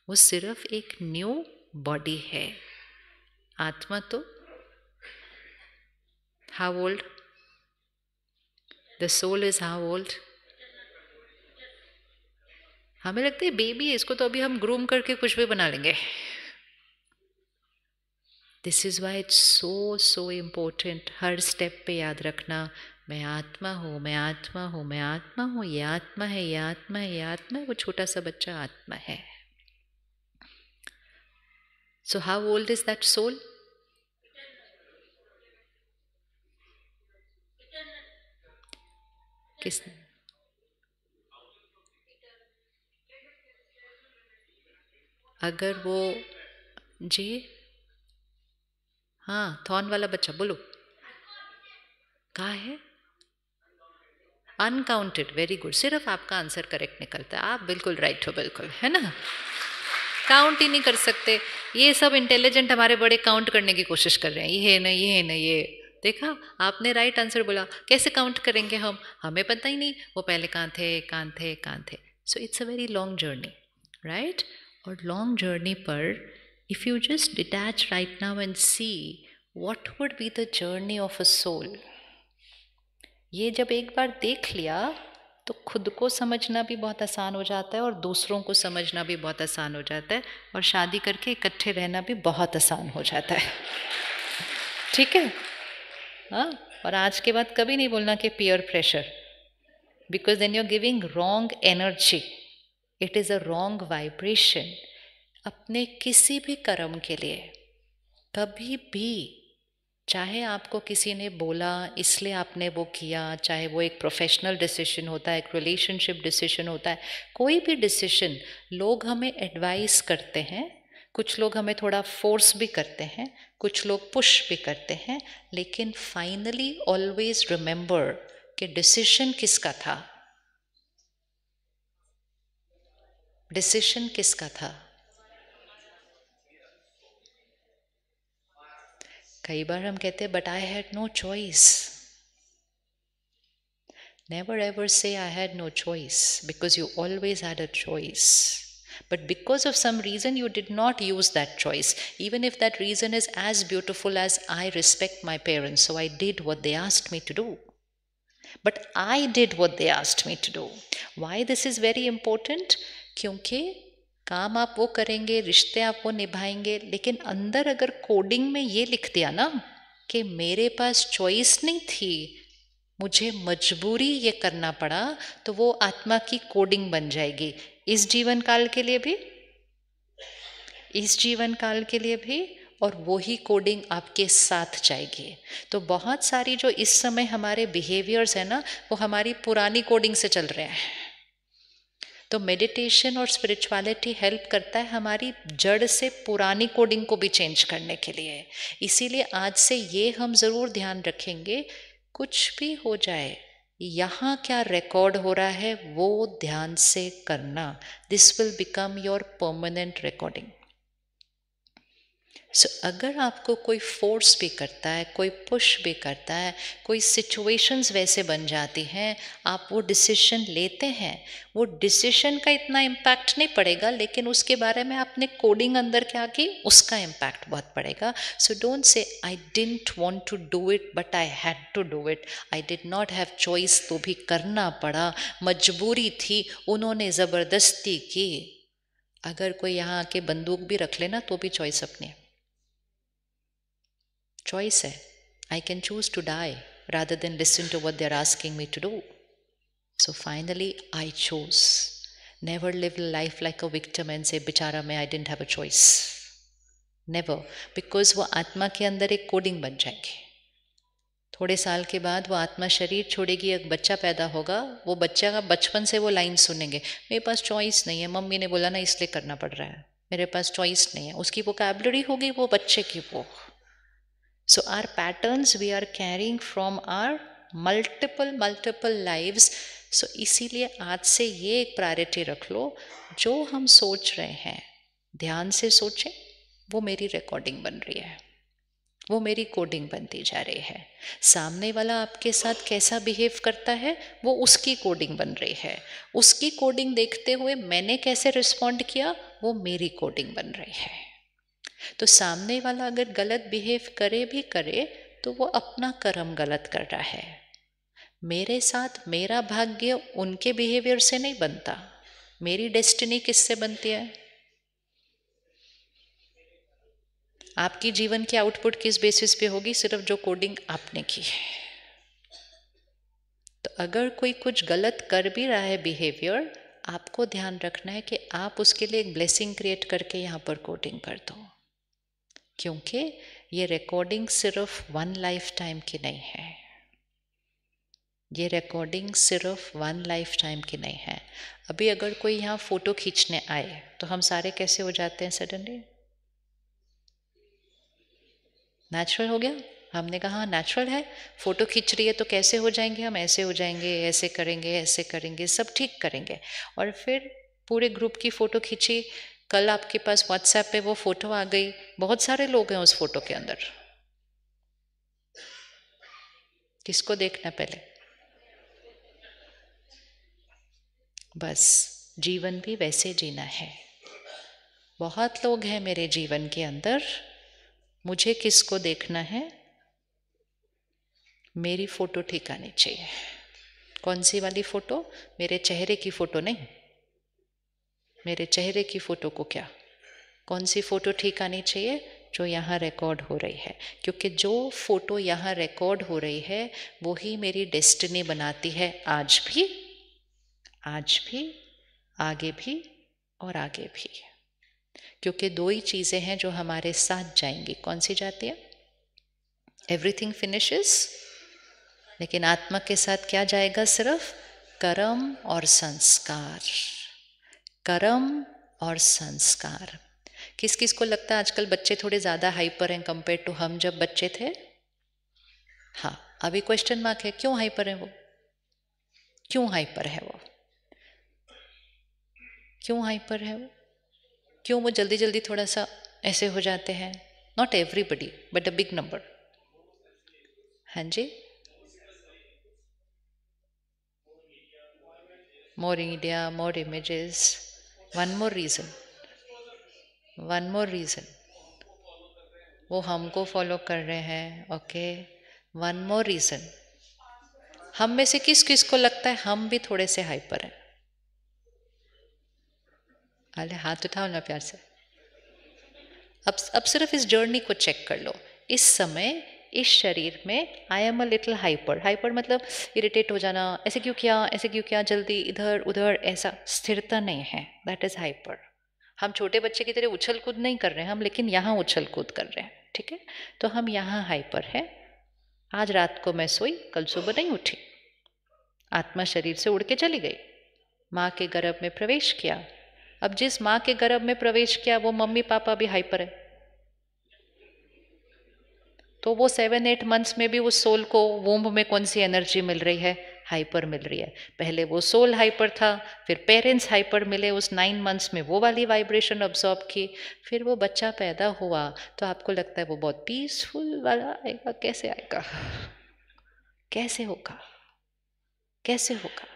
वो सिर्फ एक न्यू बॉडी है आत्मा तो how old the soul is how old हमें लगता है बेबी इसको तो अभी हम ग्रूम करके कुछ भी बना लेंगे this is why it's so so important हर स्टेप पे याद रखना मैं आत्मा हूँ मैं आत्मा हूँ मैं आत्मा हूँ ये आत्मा है ये आत्मा है ये आत्मा है वो छोटा सा बच्चा आत्मा है So, how old is that soul? किसने अगर वो जी हाँ थॉन वाला बच्चा बोलो कहा है अनकाउंटेड वेरी गुड सिर्फ आपका आंसर करेक्ट निकलता है आप बिल्कुल राइट हो बिल्कुल है ना काउंट ही नहीं कर सकते ये सब इंटेलिजेंट हमारे बड़े काउंट करने की कोशिश कर रहे हैं ये है ना ये है ना ये देखा आपने राइट आंसर बोला कैसे काउंट करेंगे हम हमें पता ही नहीं वो पहले कहाँ थे कहाँ थे कहाँ थे so it's a very long journey right और लॉन्ग जर्नी पर if you just detach right now and see what would be the journey of a soul ये जब एक बार देख लिया तो खुद को समझना भी बहुत आसान हो जाता है और दूसरों को समझना भी बहुत आसान हो जाता है और शादी करके इकट्ठे रहना भी बहुत आसान हो जाता है ठीक है हाँ और आज के बाद कभी नहीं बोलना कि pure pressure because then you're giving wrong energy it is a wrong vibration अपने किसी भी कर्म के लिए कभी भी चाहे आपको किसी ने बोला इसलिए आपने वो किया चाहे वो एक प्रोफेशनल डिसीजन होता है एक रिलेशनशिप डिसीजन होता है कोई भी डिसीजन लोग हमें एडवाइस करते हैं कुछ लोग हमें थोड़ा फोर्स भी करते हैं कुछ लोग पुश भी करते हैं लेकिन फाइनली ऑलवेज रिमेंबर कि डिसीजन किसका था डिसीजन किसका था कई बार हम कहते हैं but I had no choice never ever say I had no choice because you always But because of some reason, you did not use that choice, even if that reason is as beautiful as I respect my parents, so I did what they asked me to do. But I did what they asked me to do. Why this is very important? क्योंकि काम आप वो करेंगे रिश्ते आप वो निभाएंगे लेकिन अंदर अगर कोडिंग में ये लिख दिया ना कि मेरे पास चॉइस नहीं थी मुझे मजबूरी ये करना पड़ा तो वो आत्मा की कोडिंग बन जाएगी इस जीवन काल के लिए भी इस जीवन काल के लिए भी और वो ही कोडिंग आपके साथ जाएगी तो बहुत सारी जो इस समय हमारे बिहेवियर्स हैं ना वो हमारी पुरानी कोडिंग से चल रहे हैं तो मेडिटेशन और स्पिरिचुअलिटी हेल्प करता है हमारी जड़ से पुरानी कोडिंग को भी चेंज करने के लिए इसीलिए आज से ये हम ज़रूर ध्यान रखेंगे कुछ भी हो जाए यहाँ क्या रिकॉर्ड हो रहा है वो ध्यान से करना this will become your permanent recording so so, अगर आपको कोई फोर्स भी करता है कोई पुश भी करता है कोई सिचुएशंस वैसे बन जाती हैं आप वो डिसीशन लेते हैं वो डिसीशन का इतना इम्पैक्ट नहीं पड़ेगा लेकिन उसके बारे में आपने कोडिंग अंदर क्या की उसका इम्पैक्ट बहुत पड़ेगा so don't say I didn't want to do it but I had to do it I did not have choice तो भी करना पड़ा मजबूरी थी उन्होंने ज़बरदस्ती की अगर कोई यहाँ आके बंदूक भी रख लेना तो भी चॉइस अपनी है choice hai. I can choose to die rather than listen to what they're asking me to do. So finally, I chose. Never live life like a victim and say, Bichara, मैं I didn't have a choice. Never because वो आत्मा के अंदर एक कोडिंग बन जाएगी थोड़े साल के बाद वो आत्मा शरीर छोड़ेगी एक बच्चा पैदा होगा वो बच्चा का बचपन से वो लाइन सुनेंगे मेरे पास चॉइस नहीं है मम्मी ने बोला ना इसलिए करना पड़ रहा है मेरे पास चॉइस नहीं है उसकी वो कैबलरी होगी वो बच्चे की वो So, our patterns we are carrying from our multiple multiple lives so इसीलिए आज से ये एक प्रायोरिटी रख लो जो हम सोच रहे हैं ध्यान से सोचें वो मेरी रिकॉर्डिंग बन रही है वो मेरी कोडिंग बनती जा रही है सामने वाला आपके साथ कैसा बिहेव करता है वो उसकी कोडिंग बन रही है उसकी कोडिंग देखते हुए मैंने कैसे रिस्पॉन्ड किया वो मेरी कोडिंग बन रही है तो सामने वाला अगर गलत बिहेव करे भी करे तो वो अपना कर्म गलत कर रहा है मेरे साथ मेरा भाग्य उनके बिहेवियर से नहीं बनता मेरी डेस्टिनी किससे बनती है आपकी जीवन की आउटपुट किस बेसिस पे होगी सिर्फ जो कोडिंग आपने की है तो अगर कोई कुछ गलत कर भी रहा है बिहेवियर आपको ध्यान रखना है कि आप उसके लिए एक ब्लेसिंग क्रिएट करके यहाँ पर कोडिंग कर दो क्योंकि ये रिकॉर्डिंग सिर्फ वन लाइफ टाइम की नहीं है ये रिकॉर्डिंग सिर्फ वन लाइफ टाइम की नहीं है अभी अगर कोई यहाँ फ़ोटो खींचने आए तो हम सारे कैसे हो जाते हैं सडनली नेचुरल हो गया हमने कहा नेचुरल हाँ, है फ़ोटो खींच रही है तो कैसे हो जाएंगे हम ऐसे हो जाएंगे ऐसे करेंगे ऐसे करेंगे सब ठीक करेंगे और फिर पूरे ग्रुप की फ़ोटो खींची कल आपके पास व्हाट्सएप पे वो फोटो आ गई बहुत सारे लोग हैं उस फोटो के अंदर किसको देखना पहले बस जीवन भी वैसे जीना है बहुत लोग हैं मेरे जीवन के अंदर मुझे किसको देखना है मेरी फोटो ठीक आनी चाहिए कौन सी वाली फोटो मेरे चेहरे की फोटो नहीं मेरे चेहरे की फ़ोटो को क्या कौन सी फ़ोटो ठीक आनी चाहिए जो यहाँ रिकॉर्ड हो रही है क्योंकि जो फ़ोटो यहाँ रिकॉर्ड हो रही है वो ही मेरी डेस्टिनी बनाती है आज भी आज भी आगे भी और आगे भी क्योंकि दो ही चीज़ें हैं जो हमारे साथ जाएंगी कौन सी जाती है एवरीथिंग फिनिशेस लेकिन आत्मा के साथ क्या जाएगा सिर्फ कर्म और संस्कार कर्म और संस्कार किस किस को लगता है आजकल बच्चे थोड़े ज़्यादा हाइपर हैं कंपेयर टू हम जब बच्चे थे हाँ अभी क्वेश्चन मार्क है क्यों हाइपर है वो क्यों हाइपर है वो क्यों हाइपर है वो क्यों वो जल्दी जल्दी थोड़ा सा ऐसे हो जाते हैं not everybody but a big number हाँ जी more India more images one more reason one more reason वो हमको फॉलो कर रहे हैं ओके वन मोर रीज़न हम में से किस किस को लगता है हम भी थोड़े से हाइपर हैं अरे हाथ उठाओ ना प्यार से अब अब सिर्फ इस जर्नी को चेक कर लो इस समय इस शरीर में I am a little hyper hyper मतलब इरिटेट हो जाना ऐसे क्यों किया ऐसे क्यों किया जल्दी इधर उधर ऐसा स्थिरता नहीं है दैट इज़ हाइपर हम छोटे बच्चे की तरह उछल कूद नहीं कर रहे हैं हम लेकिन यहाँ उछल कूद कर रहे हैं ठीक है तो हम यहाँ हाइपर है आज रात को मैं सोई कल सुबह नहीं उठी आत्मा शरीर से उड़ के चली गई माँ के गर्भ में प्रवेश किया अब जिस माँ के गर्भ में प्रवेश किया वो मम्मी पापा भी हाइपर है तो वो सेवन एट मंथ्स में भी उस सोल को वोम्ब में कौन सी एनर्जी मिल रही है हाइपर मिल रही है पहले वो सोल हाइपर था फिर पेरेंट्स हाइपर मिले उस नाइन मंथ्स में वो वाली वाइब्रेशन ऑब्जॉर्ब की फिर वो बच्चा पैदा हुआ तो आपको लगता है वो बहुत पीसफुल वाला आएगा कैसे आएगा कैसे होगा कैसे होगा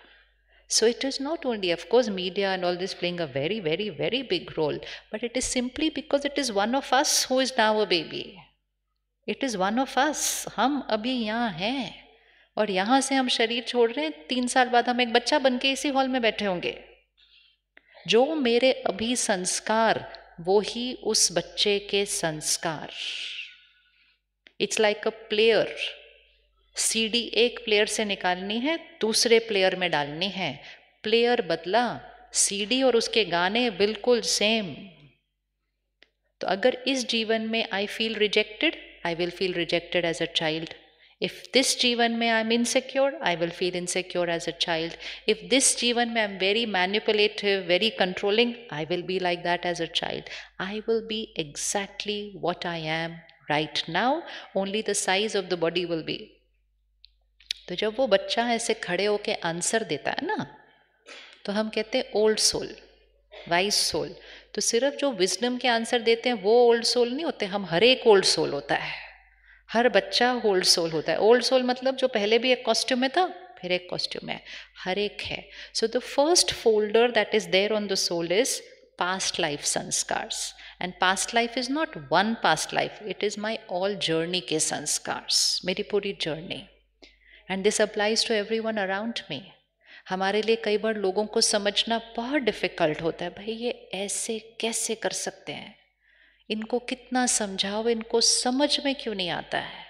so it is not only of course media and all this playing a very very very big role but it is simply because it is one of us who is now a baby it is one of us हम अभी यहाँ हैं और यहाँ से हम शरीर छोड़ रहे हैं तीन साल बाद हम एक बच्चा बन के इसी हॉल में बैठे होंगे जो मेरे अभी संस्कार वो ही उस बच्चे के संस्कार it's like a player CD एक प्लेयर से निकालनी है दूसरे प्लेयर में डालनी है प्लेयर बदला सीडी और उसके गाने बिल्कुल सेम तो अगर इस जीवन में I feel rejected I will feel rejected as a child if this जीवन में I am insecure I will feel insecure as a child if this जीवन में I am very manipulative very controlling I will be like that as a child I will be exactly what I am right now only the size of the body will be तो जब वो बच्चा ऐसे खड़े होके आंसर देता है ना तो हम कहते हैं ओल्ड सोल वाइज सोल तो सिर्फ जो विजडम के आंसर देते हैं वो ओल्ड सोल नहीं होते हम हर एक ओल्ड सोल होता है हर बच्चा ओल्ड सोल होता है ओल्ड सोल मतलब जो पहले भी एक कॉस्ट्यूम में था फिर एक कॉस्ट्यूम है हर एक है so the first folder that is there on the soul is past life संस्कार्स and past life is not one past life it is my all journey के संस्कार्स मेरी पूरी जर्नी and this applies to every one around me हमारे लिए कई बार लोगों को समझना बहुत डिफ़िकल्ट होता है भाई ये ऐसे कैसे कर सकते हैं इनको कितना समझाओ इनको समझ में क्यों नहीं आता है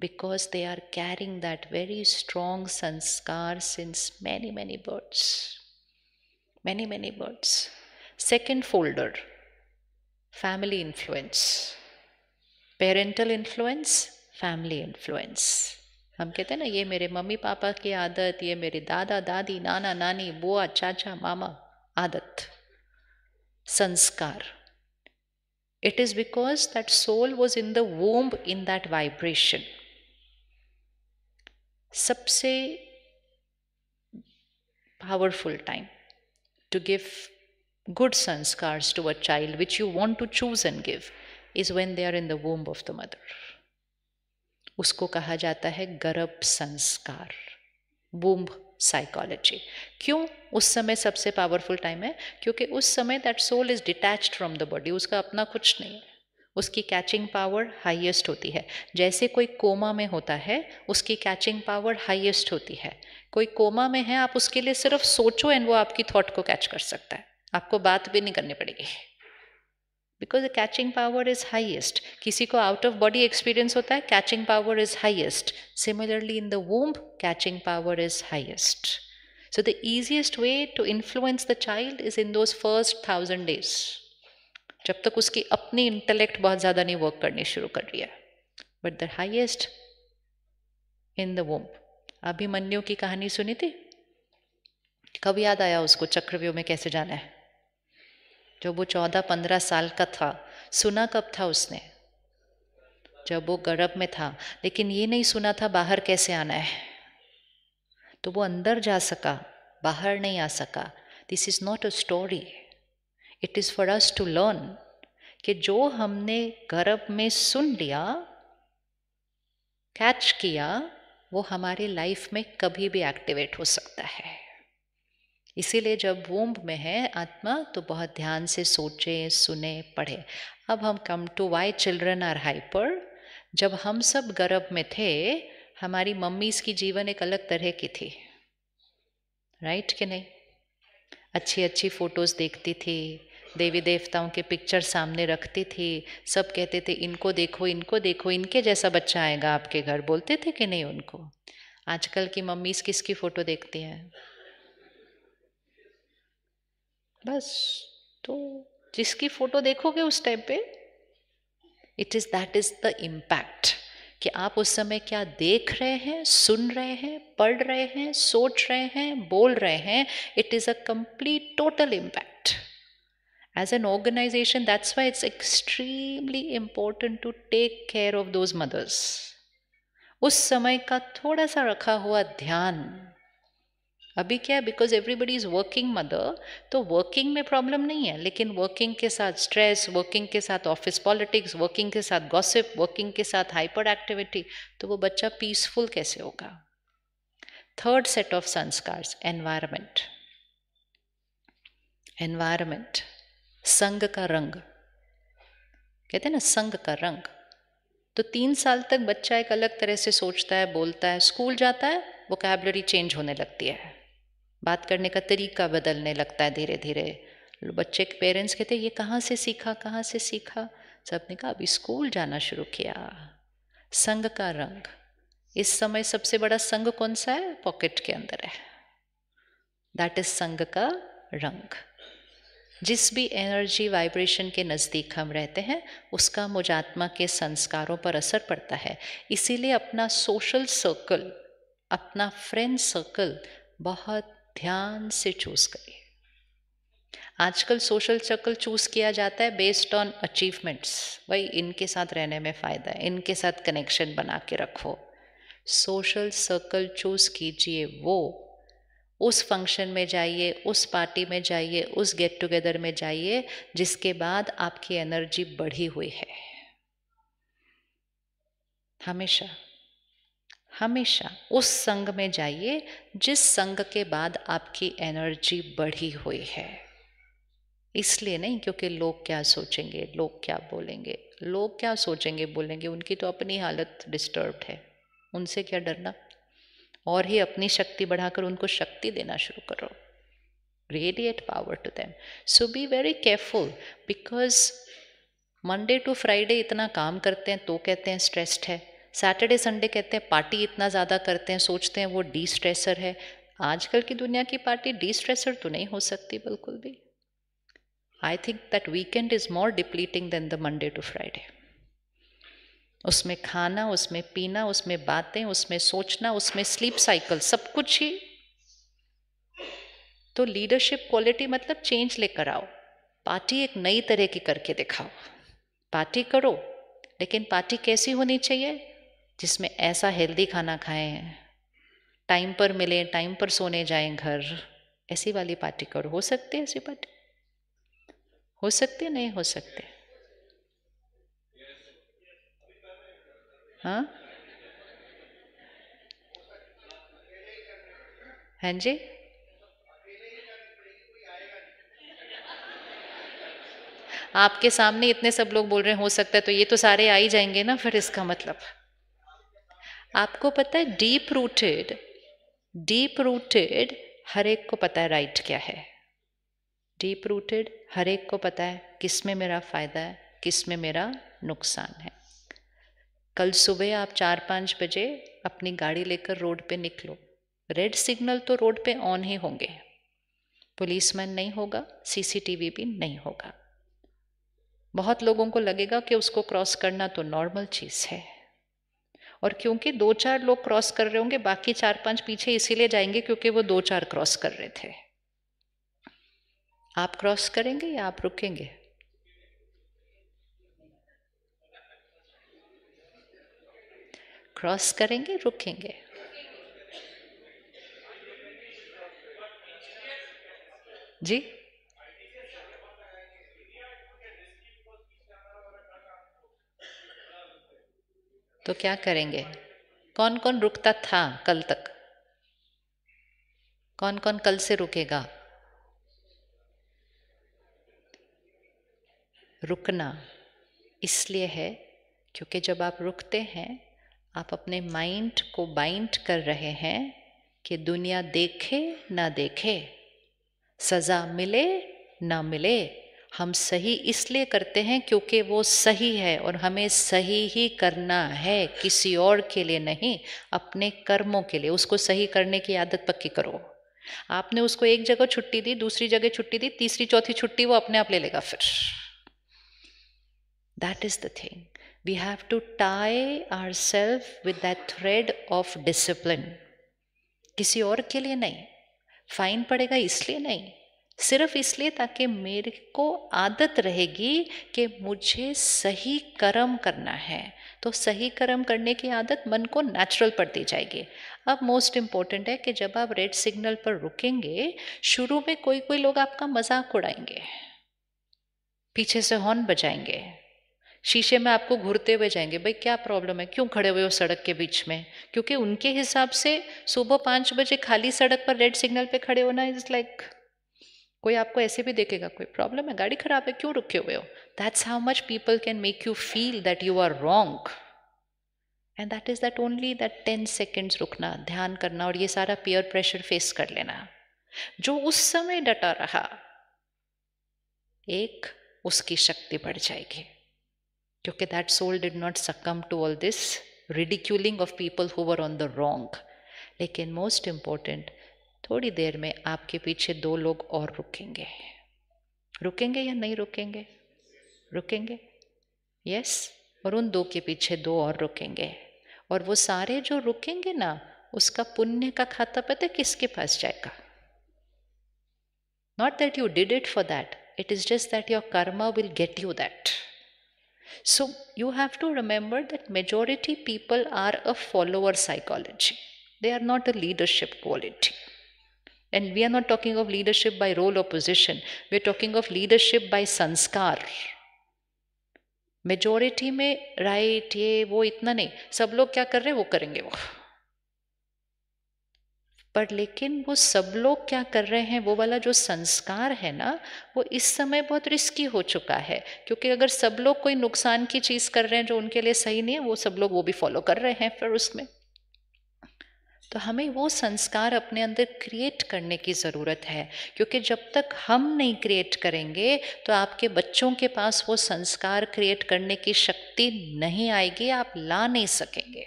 because they are carrying that very strong संस्कार since many many births many many births second folder family influence parental influence family influence हम कहते हैं ना ये मेरे मम्मी पापा की आदत ये मेरे दादा दादी नाना नानी बुआ चाचा मामा आदत संस्कार it is because that soul was in the womb in that vibration सबसे powerful time to give good संस्कार to a child which you want to choose and give is when they are in the womb of the mother उसको कहा जाता है गर्भ संस्कार बूम्ब साइकोलॉजी क्यों उस समय सबसे पावरफुल टाइम है क्योंकि उस समय that soul is detached from the body उसका अपना कुछ नहीं है उसकी कैचिंग पावर हाईएस्ट होती है जैसे कोई कोमा में होता है उसकी कैचिंग पावर हाईएस्ट होती है कोई कोमा में है आप उसके लिए सिर्फ सोचो एंड वो आपकी थॉट को कैच कर सकता है आपको बात भी नहीं करनी पड़ेगी because the catching power is highest किसी को आउट ऑफ बॉडी एक्सपीरियंस होता है catching power is highest similarly in the womb catching power is highest so the easiest way to influence the child is in those first thousand days जब तक उसकी अपनी इंटेलेक्ट बहुत ज़्यादा नहीं वर्क करनी शुरू कर रही है but the highest in the womb मन्यू की कहानी सुनी थी कब याद आया उसको चक्रव्यूह में कैसे जाना है जब वो चौदह पंद्रह साल का था सुना कब था उसने जब वो गर्भ में था लेकिन ये नहीं सुना था बाहर कैसे आना है तो वो अंदर जा सका बाहर नहीं आ सका this is not a story it is for us to learn कि जो हमने गर्भ में सुन लिया कैच किया वो हमारे लाइफ में कभी भी एक्टिवेट हो सकता है इसीलिए जब वोम्ब में है आत्मा तो बहुत ध्यान से सोचें सुने पढ़े अब हम come to why children are hyper जब हम सब गर्भ में थे हमारी मम्मीज़ की जीवन एक अलग तरह की थी राइट right, कि नहीं अच्छी अच्छी फ़ोटोज़ देखती थी देवी देवताओं के पिक्चर सामने रखती थी सब कहते थे इनको देखो इनको देखो इनके जैसा बच्चा आएगा आपके घर बोलते थे कि नहीं उनको आजकल की मम्मीज़ किसकी फ़ोटो देखती हैं बस तो जिसकी फोटो देखोगे उस टाइम पे it is that is the impact कि आप उस समय क्या देख रहे हैं सुन रहे हैं पढ़ रहे हैं सोच रहे हैं बोल रहे हैं it is a complete total impact as an organization that's why it's extremely important to take care of those mothers उस समय का थोड़ा सा रखा हुआ ध्यान अभी क्या because everybody is working mother तो वर्किंग में प्रॉब्लम नहीं है लेकिन वर्किंग के साथ स्ट्रेस वर्किंग के साथ ऑफिस पॉलिटिक्स वर्किंग के साथ गॉसिप वर्किंग के साथ हाइपर एक्टिविटी तो वो बच्चा पीसफुल कैसे होगा थर्ड सेट ऑफ संस्कार एनवायरमेंट एनवायरमेंट संग का रंग कहते हैं ना संग का रंग तो तीन साल तक बच्चा एक अलग तरह से सोचता है बोलता है स्कूल जाता है वो कैबलरी चेंज होने लगती है बात करने का तरीका बदलने लगता है धीरे धीरे बच्चे के पेरेंट्स कहते हैं ये कहाँ से सीखा कहाँ से सीखा सबने कहा अभी स्कूल जाना शुरू किया संग का रंग इस समय सबसे बड़ा संग कौन सा है पॉकेट के अंदर है दैट इज संग का रंग जिस भी एनर्जी वाइब्रेशन के नज़दीक हम रहते हैं उसका मुझ आत्मा के संस्कारों पर असर पड़ता है इसीलिए अपना सोशल सर्कल अपना फ्रेंड सर्कल बहुत ध्यान से चूज करिए आजकल सोशल सर्कल चूज किया जाता है बेस्ड ऑन अचीवमेंट्स भाई इनके साथ रहने में फ़ायदा है इनके साथ कनेक्शन बना के रखो सोशल सर्कल चूज कीजिए वो उस फंक्शन में जाइए उस पार्टी में जाइए उस गेट टुगेदर में जाइए जिसके बाद आपकी एनर्जी बढ़ी हुई है हमेशा हमेशा उस संग में जाइए जिस संग के बाद आपकी एनर्जी बढ़ी हुई है इसलिए नहीं क्योंकि लोग क्या सोचेंगे लोग क्या बोलेंगे लोग क्या सोचेंगे बोलेंगे उनकी तो अपनी हालत डिस्टर्ब है उनसे क्या डरना और ही अपनी शक्ति बढ़ाकर उनको शक्ति देना शुरू करो radiate power to them so be very careful because Monday to Friday इतना काम करते हैं तो कहते हैं स्ट्रेस्ड है सैटरडे संडे कहते हैं पार्टी इतना ज़्यादा करते हैं सोचते हैं वो डी स्ट्रेसर है आजकल की दुनिया की पार्टी डी स्ट्रेसर तो नहीं हो सकती बिल्कुल भी I think that weekend is more depleting than the Monday to Friday उसमें खाना उसमें पीना उसमें बातें उसमें सोचना उसमें स्लीप साइकिल सब कुछ ही तो लीडरशिप क्वालिटी मतलब चेंज लेकर आओ पार्टी एक नई तरह की करके दिखाओ पार्टी करो लेकिन पार्टी कैसी होनी चाहिए जिसमें ऐसा हेल्दी खाना खाएं टाइम पर मिलें टाइम पर सोने जाएं घर ऐसी वाली पार्टी करो हो सकती है ऐसी पार्टी हो सकती नहीं हो सकते हाँ हाँ जी आपके सामने इतने सब लोग बोल रहे हैं हो सकता है तो ये तो सारे आ ही जाएंगे ना फिर इसका मतलब आपको पता है डीप रूटेड डीप रूटेड हर एक को पता है राइट क्या है डीप रूटेड हर एक को पता है किस में मेरा फ़ायदा है किस में मेरा नुकसान है कल सुबह आप चार पाँच बजे अपनी गाड़ी लेकर रोड पे निकलो रेड सिग्नल तो रोड पे ऑन ही होंगे पुलिसमैन नहीं होगा सीसीटीवी भी नहीं होगा बहुत लोगों को लगेगा कि उसको क्रॉस करना तो नॉर्मल चीज़ है और क्योंकि दो चार लोग क्रॉस कर रहे होंगे बाकी चार पांच पीछे इसीलिए जाएंगे क्योंकि वो दो चार क्रॉस कर रहे थे आप क्रॉस करेंगे या आप रुकेंगे क्रॉस करेंगे रुकेंगे जी तो क्या करेंगे कौन कौन रुकता था कल तक कौन कौन कल से रुकेगा रुकना इसलिए है क्योंकि जब आप रुकते हैं आप अपने माइंड को बाइंड कर रहे हैं कि दुनिया देखे ना देखे सज़ा मिले ना मिले हम सही इसलिए करते हैं क्योंकि वो सही है और हमें सही ही करना है किसी और के लिए नहीं अपने कर्मों के लिए उसको सही करने की आदत पक्की करो आपने उसको एक जगह छुट्टी दी दूसरी जगह छुट्टी दी तीसरी चौथी छुट्टी वो अपने आप ले लेगा फिर that is the thing we have to tie our self with that thread of discipline किसी और के लिए नहीं फाइन पड़ेगा इसलिए नहीं सिर्फ इसलिए ताकि मेरे को आदत रहेगी कि मुझे सही कर्म करना है तो सही कर्म करने की आदत मन को नेचुरल पड़ती जाएगी अब मोस्ट इम्पॉर्टेंट है कि जब आप रेड सिग्नल पर रुकेंगे शुरू में कोई कोई लोग आपका मजाक उड़ाएंगे पीछे से हॉर्न बजाएंगे शीशे में आपको घूरते हुए जाएंगे भाई क्या प्रॉब्लम है क्यों खड़े हुए हो सड़क के बीच में क्योंकि उनके हिसाब से सुबह पाँच बजे खाली सड़क पर रेड सिग्नल पे खड़े होना इज़ लाइक like कोई आपको ऐसे भी देखेगा कोई प्रॉब्लम है गाड़ी खराब है क्यों रुके हुए हो that's how much people can make you feel that you are wrong and that is that only that ten seconds रुकना ध्यान करना और ये सारा पियर प्रेशर फेस कर लेना जो उस समय डटा रहा एक उसकी शक्ति बढ़ जाएगी क्योंकि that soul did not succumb to all this ridiculing of people who were on the wrong लेकिन मोस्ट इंपॉर्टेंट थोड़ी देर में आपके पीछे दो लोग और रुकेंगे रुकेंगे या नहीं रुकेंगे रुकेंगे यस और उन दो के पीछे दो और रुकेंगे और वो सारे जो रुकेंगे ना उसका पुण्य का खाता पता है किसके पास जाएगा not that you did it for that it is just that your karma will get you that so you have to remember that majority people are a follower psychology they are not a leadership quality And we are not talking of leadership by role or position. We're talking of leadership by संस्कार मेजोरिटी में राइट ये वो इतना नहीं सब लोग क्या कर रहे हैं वो करेंगे वो पर लेकिन वो सब लोग क्या कर रहे हैं वो वाला जो संस्कार है ना वो इस समय बहुत रिस्की हो चुका है क्योंकि अगर सब लोग कोई नुकसान की चीज़ कर रहे हैं जो उनके लिए सही नहीं है वो सब लोग वो भी फॉलो कर रहे हैं फिर उसमें तो हमें वो संस्कार अपने अंदर क्रिएट करने की ज़रूरत है क्योंकि जब तक हम नहीं क्रिएट करेंगे तो आपके बच्चों के पास वो संस्कार क्रिएट करने की शक्ति नहीं आएगी आप ला नहीं सकेंगे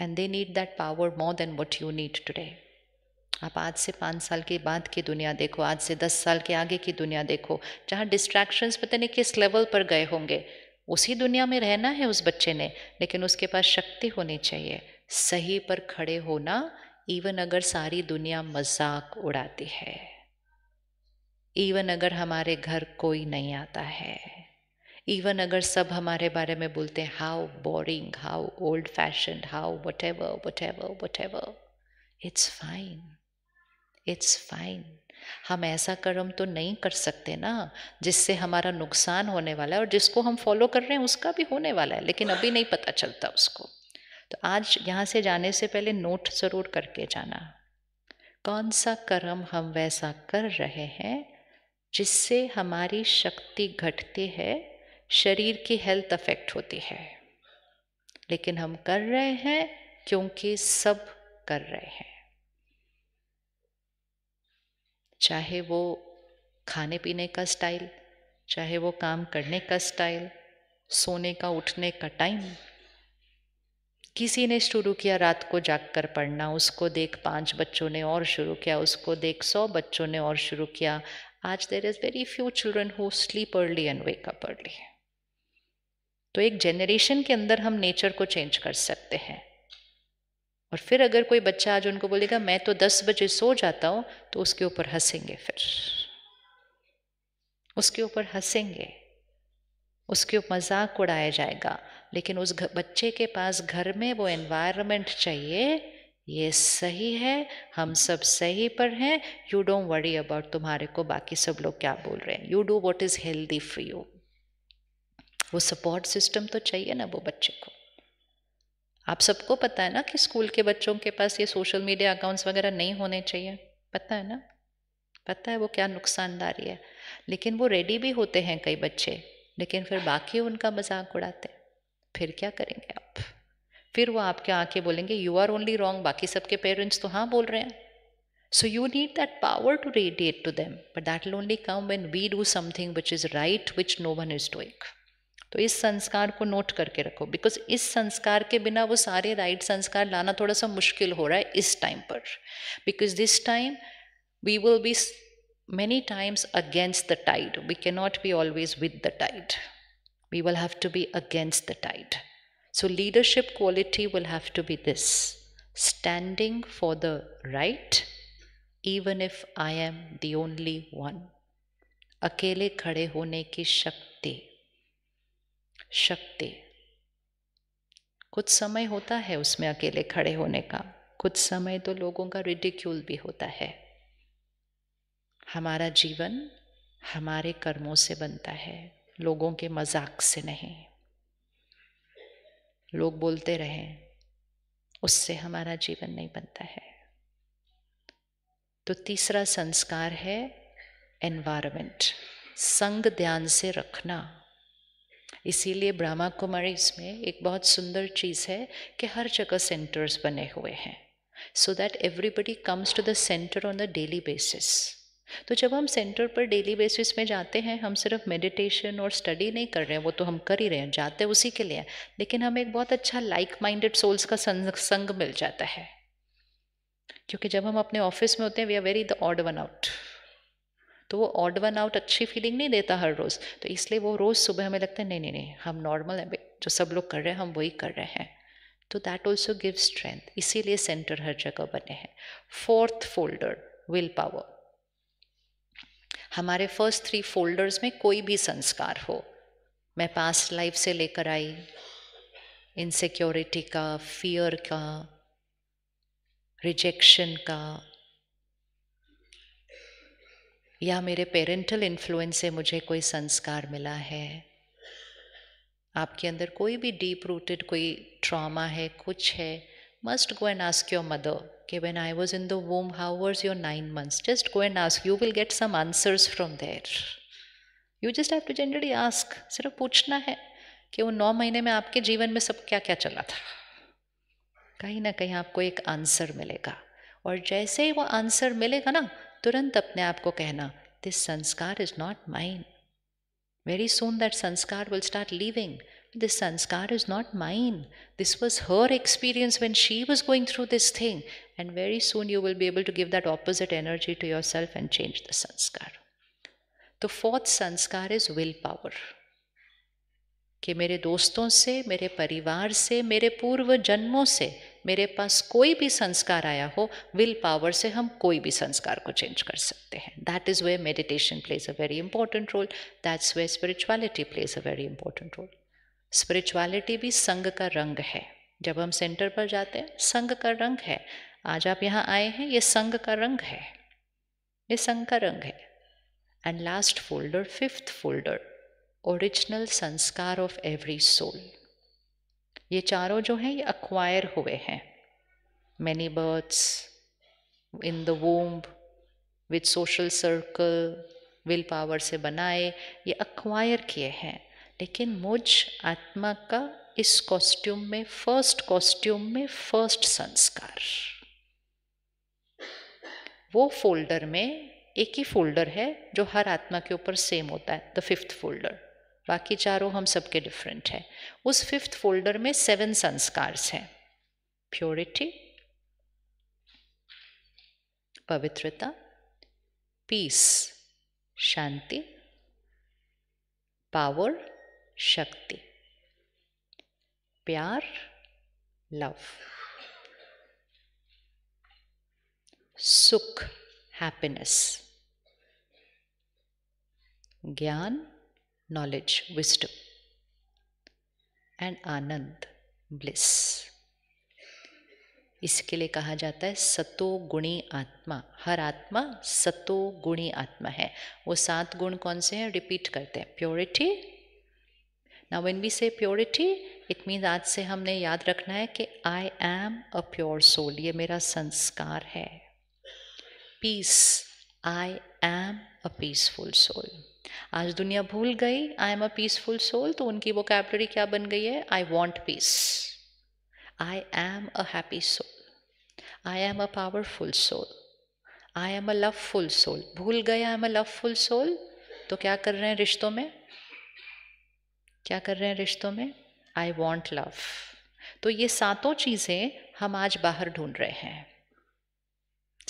and they need that power more than what you need today आप आज से पाँच साल के बाद की दुनिया देखो आज से दस साल के आगे की दुनिया देखो जहाँ डिस्ट्रैक्शंस पता नहीं किस लेवल पर गए होंगे उसी दुनिया में रहना है उस बच्चे ने लेकिन उसके पास शक्ति होनी चाहिए सही पर खड़े होना इवन अगर सारी दुनिया मजाक उड़ाती है इवन अगर हमारे घर कोई नहीं आता है इवन अगर सब हमारे बारे में बोलते हैं how boring how old fashion how whatever whatever whatever it's fine it's fine हम ऐसा कर्म तो नहीं कर सकते ना जिससे हमारा नुकसान होने वाला है और जिसको हम फॉलो कर रहे हैं उसका भी होने वाला है लेकिन अभी नहीं पता चलता उसको तो आज यहाँ से जाने से पहले नोट ज़रूर करके जाना कौन सा कर्म हम वैसा कर रहे हैं जिससे हमारी शक्ति घटती है शरीर की हेल्थ अफेक्ट होती है लेकिन हम कर रहे हैं क्योंकि सब कर रहे हैं चाहे वो खाने पीने का स्टाइल चाहे वो काम करने का स्टाइल सोने का उठने का टाइम किसी ने शुरू किया रात को जाग कर पढ़ना उसको देख पांच बच्चों ने और शुरू किया उसको देख सौ बच्चों ने और शुरू किया आज there is very few children who sleep early and up early तो एक जनरेशन के अंदर हम नेचर को चेंज कर सकते हैं और फिर अगर कोई बच्चा आज उनको बोलेगा मैं तो दस बजे सो जाता हूँ तो उसके ऊपर हंसेंगे फिर उसके ऊपर हंसेंगे उसके ऊपर मजाक उड़ाया जाएगा लेकिन उस बच्चे के पास घर में वो एनवायरनमेंट चाहिए ये सही है हम सब सही पर हैं यू डोंट वरी अबाउट तुम्हारे को बाकी सब लोग क्या बोल रहे हैं you do what is healthy for you वो सपोर्ट सिस्टम तो चाहिए ना वो बच्चे को आप सबको पता है ना कि स्कूल के बच्चों के पास ये सोशल मीडिया अकाउंट्स वगैरह नहीं होने चाहिए पता है ना पता है वो क्या नुकसानदारी है लेकिन वो रेडी भी होते हैं कई बच्चे लेकिन फिर बाकी उनका मजाक उड़ाते हैं फिर क्या करेंगे आप फिर वो आपके आके बोलेंगे यू आर ओनली रॉन्ग बाकी सबके पेरेंट्स तो हाँ बोल रहे हैं so you need that power to radiate to them but that only come come we do something which is right which no one is is doing. तो इस संस्कार को नोट करके रखो बिकॉज इस संस्कार के बिना वो सारे राइट right संस्कार लाना थोड़ा सा मुश्किल हो रहा है इस टाइम पर because this time we will be many times against the tide we can not be always with the tide we will have to be against the tide so leadership quality will have to be this standing for the right even if I am the only one अकेले खड़े होने की शक्ति शक्ति कुछ समय होता है उसमें अकेले खड़े होने का कुछ समय तो लोगों का रिडिक्यूल भी होता है हमारा जीवन हमारे कर्मों से बनता है लोगों के मजाक से नहीं लोग बोलते रहें उससे हमारा जीवन नहीं बनता है तो तीसरा संस्कार है एनवायरमेंट संग ध्यान से रखना इसीलिए ब्रह्मा कुमारीज में एक बहुत सुंदर चीज़ है कि हर जगह सेंटर्स बने हुए हैं so that everybody comes to the centre on the daily basis तो जब हम सेंटर पर डेली बेसिस में जाते हैं हम सिर्फ मेडिटेशन और स्टडी नहीं कर रहे हैं वो तो हम कर ही रहे हैं जाते उसी के लिए लेकिन हमें एक बहुत अच्छा लाइक माइंडेड सोल्स का संग, संग मिल जाता है क्योंकि जब हम अपने ऑफिस में होते हैं we are very the odd one out तो वो ऑड वन आउट अच्छी फीलिंग नहीं देता हर रोज़ तो इसलिए वो रोज़ सुबह हमें लगता है नहीं नहीं नहीं हम नॉर्मल जो सब लोग कर रहे हैं हम वही कर रहे हैं तो दैट ऑल्सो गिव स्ट्रेंथ इसीलिए सेंटर हर जगह बने हैं फोर्थ फोल्डर विल पावर हमारे फर्स्ट थ्री फोल्डर्स में कोई भी संस्कार हो मैं पास्ट लाइफ से लेकर आई इनसिक्योरिटी का फियर का रिजेक्शन का या मेरे पेरेंटल इन्फ्लुएंस से मुझे कोई संस्कार मिला है आपके अंदर कोई भी डीप रूटेड कोई ट्रॉमा है कुछ है must go and ask your mother कि when I was in the womb how was your nine months just go and ask you will get some answers from there you just have to generally ask सिर्फ पूछना है कि वो नौ महीने में आपके जीवन में सब क्या क्या चला था कहीं ना कहीं आपको एक आंसर मिलेगा और जैसे ही वो आंसर मिलेगा ना तुरंत अपने आप को कहना दिस संस्कार is not mine very soon that संस्कार विल स्टार्ट लिविंग दिस संस्कार is not mine this was her experience when she was going through this thing and very soon you will be able to give that opposite energy to yourself and change the संस्कार तो फोर्थ संस्कार इज विल पावर कि मेरे दोस्तों से मेरे परिवार से मेरे पूर्व जन्मों से मेरे पास कोई भी संस्कार आया हो विल पावर से हम कोई भी संस्कार को चेंज कर सकते हैं that is way meditation plays a very important role that's way spirituality plays a very important role spirituality भी संग का रंग है जब हम सेंटर पर जाते हैं संग का रंग है आज आप यहाँ आए हैं ये संग का रंग है ये संग का रंग है and last folder fifth folder original संस्कार ऑफ एवरी सोल ये चारों जो हैं ये अक्वायर हुए हैं many births in the womb with social circle will power से बनाए ये अक्वायर किए हैं लेकिन मुझ आत्मा का इस कॉस्ट्यूम में फर्स्ट कॉस्ट्यूम में फर्स्ट संस्कार वो फोल्डर में एक ही फोल्डर है जो हर आत्मा के ऊपर सेम होता है द फिफ्थ फोल्डर बाकी चारों हम सबके डिफरेंट है उस फिफ्थ फोल्डर में सेवन संस्कार्स हैं प्योरिटी पवित्रता पीस शांति पावर शक्ति प्यार लव सुख हैप्पीनेस ज्ञान knowledge, wisdom, एंड आनंद ब्लिस इसके लिए कहा जाता है सतो गुणी आत्मा हर आत्मा सतो गुणी आत्मा है वो सात गुण कौन से हैं रिपीट करते हैं प्योरिटी ना when we say purity it means आज से हमने याद रखना है कि I am a pure soul ये मेरा संस्कार है peace I am a peaceful soul आज दुनिया भूल गई I am a peaceful soul तो उनकी वो कैबलरी क्या बन गई है I want peace I am a happy soul I am a powerful soul I am a loveful soul भूल गए आई एम अ लवफुल सोल तो क्या कर रहे हैं रिश्तों में क्या कर रहे हैं रिश्तों में आई वॉन्ट लव तो ये सातों चीज़ें हम आज बाहर ढूंढ रहे हैं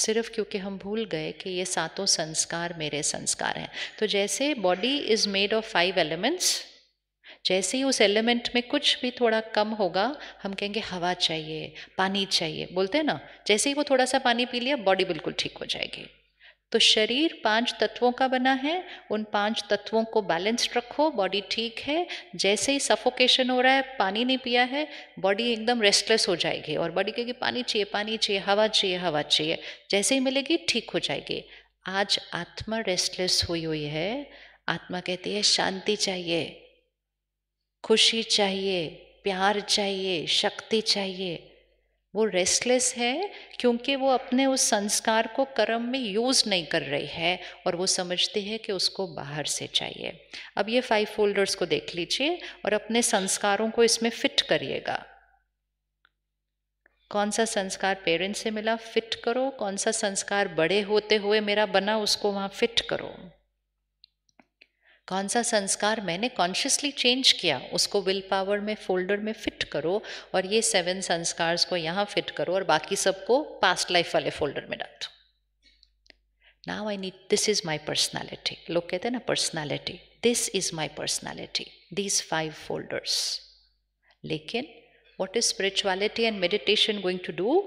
सिर्फ क्योंकि हम भूल गए कि ये सातों संस्कार मेरे संस्कार हैं तो जैसे body is made of five elements जैसे ही उस एलिमेंट में कुछ भी थोड़ा कम होगा हम कहेंगे हवा चाहिए पानी चाहिए बोलते हैं ना जैसे ही वो थोड़ा सा पानी पी लिया बॉडी बिल्कुल ठीक हो जाएगी तो शरीर पांच तत्वों का बना है उन पांच तत्वों को बैलेंस्ड रखो बॉडी ठीक है जैसे ही सफोकेशन हो रहा है पानी नहीं पिया है बॉडी एकदम रेस्टलेस हो जाएगी और बॉडी कहेगी पानी चाहिए पानी चाहिए हवा चाहिए हवा चाहिए जैसे ही मिलेगी ठीक हो जाएगी आज आत्मा रेस्टलेस हुई हुई है आत्मा कहती है शांति चाहिए खुशी चाहिए प्यार चाहिए शक्ति चाहिए वो रेस्टलेस है क्योंकि वो अपने उस संस्कार को कर्म में यूज़ नहीं कर रही है और वो समझती है कि उसको बाहर से चाहिए अब ये फाइव फोल्डर्स को देख लीजिए और अपने संस्कारों को इसमें फिट करिएगा कौन सा संस्कार पेरेंट्स से मिला फिट करो कौन सा संस्कार बड़े होते हुए मेरा बना उसको वहाँ फिट करो कौन सा संस्कार मैंने कॉन्शियसली चेंज किया उसको विल पावर में फोल्डर में फिट करो और ये सेवन संस्कार्स को यहाँ फिट करो और बाकी सबको पास्ट लाइफ वाले फोल्डर में डाल दो now I need this is my personality लोग कहते हैं ना personality this is my personality these five folders लेकिन what is spirituality and meditation going to do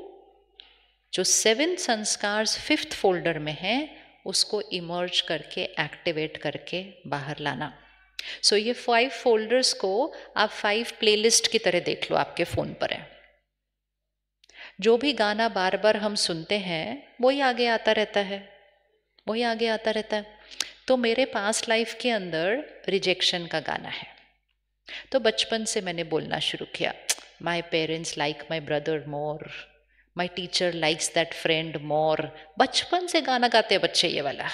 जो सेवन संस्कार्स फिफ्थ फोल्डर में हैं उसको इमर्ज करके एक्टिवेट करके बाहर लाना सो so ये फाइव फोल्डर्स को आप फाइव प्लेलिस्ट की तरह देख लो आपके फ़ोन पर है जो भी गाना बार बार हम सुनते हैं वही आगे आता रहता है वही आगे आता रहता है तो मेरे पास लाइफ के अंदर रिजेक्शन का गाना है तो बचपन से मैंने बोलना शुरू किया my parents like my brother more my teacher likes that friend more बचपन से गाना गाते बच्चे ये वाला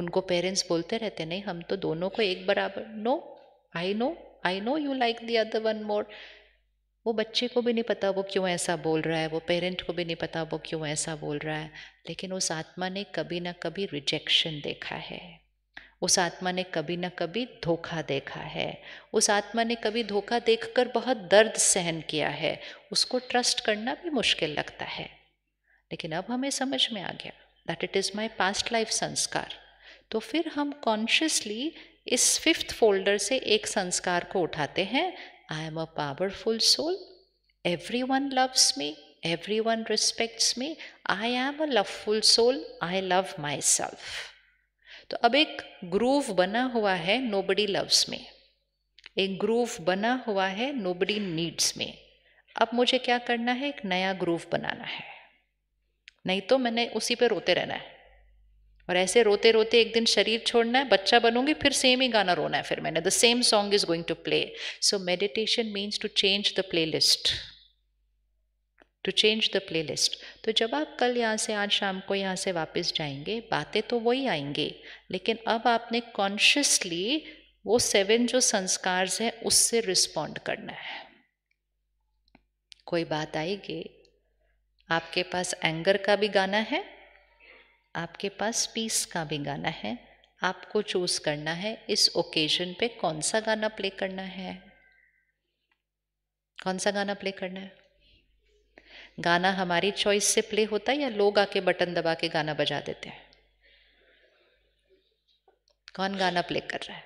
उनको पेरेंट्स बोलते रहते नहीं हम तो दोनों को एक बराबर no I know I know you like the other one more वो बच्चे को भी नहीं पता वो क्यों ऐसा बोल रहा है वो पेरेंट को भी नहीं पता वो क्यों ऐसा बोल रहा है लेकिन उस आत्मा ने कभी ना कभी रिजेक्शन देखा है उस आत्मा ने कभी न कभी धोखा देखा है उस आत्मा ने कभी धोखा देखकर बहुत दर्द सहन किया है उसको ट्रस्ट करना भी मुश्किल लगता है लेकिन अब हमें समझ में आ गया that it is my past life sanskar तो फिर हम कॉन्शियसली इस फिफ्थ फोल्डर से एक संस्कार को उठाते हैं I am a powerful soul everyone loves me everyone respects me I am a loveful soul I love myself तो अब एक ग्रूव बना हुआ है नोबडी लव्स में एक ग्रूव बना हुआ है नोबडी नीड्स में अब मुझे क्या करना है एक नया ग्रूव बनाना है नहीं तो मैंने उसी पर रोते रहना है और ऐसे रोते रोते एक दिन शरीर छोड़ना है बच्चा बनूंगी फिर सेम ही गाना रोना है फिर मैंने the same song is going to play so meditation means to change the playlist to change the playlist तो जब आप कल यहाँ से आज शाम को यहाँ से वापस जाएंगे बातें तो वही आएंगे लेकिन अब आपने कॉन्शियसली वो सेवन जो संस्कार्स हैं उससे रिस्पॉन्ड करना है कोई बात आएगी आपके पास एंगर का भी गाना है आपके पास पीस का भी गाना है आपको चूज करना है इस ओकेजन पे कौन सा गाना प्ले करना है कौन सा गाना प्ले करना है गाना हमारी चॉइस से प्ले होता है या लोग आके बटन दबा के गाना बजा देते हैं कौन गाना प्ले कर रहा है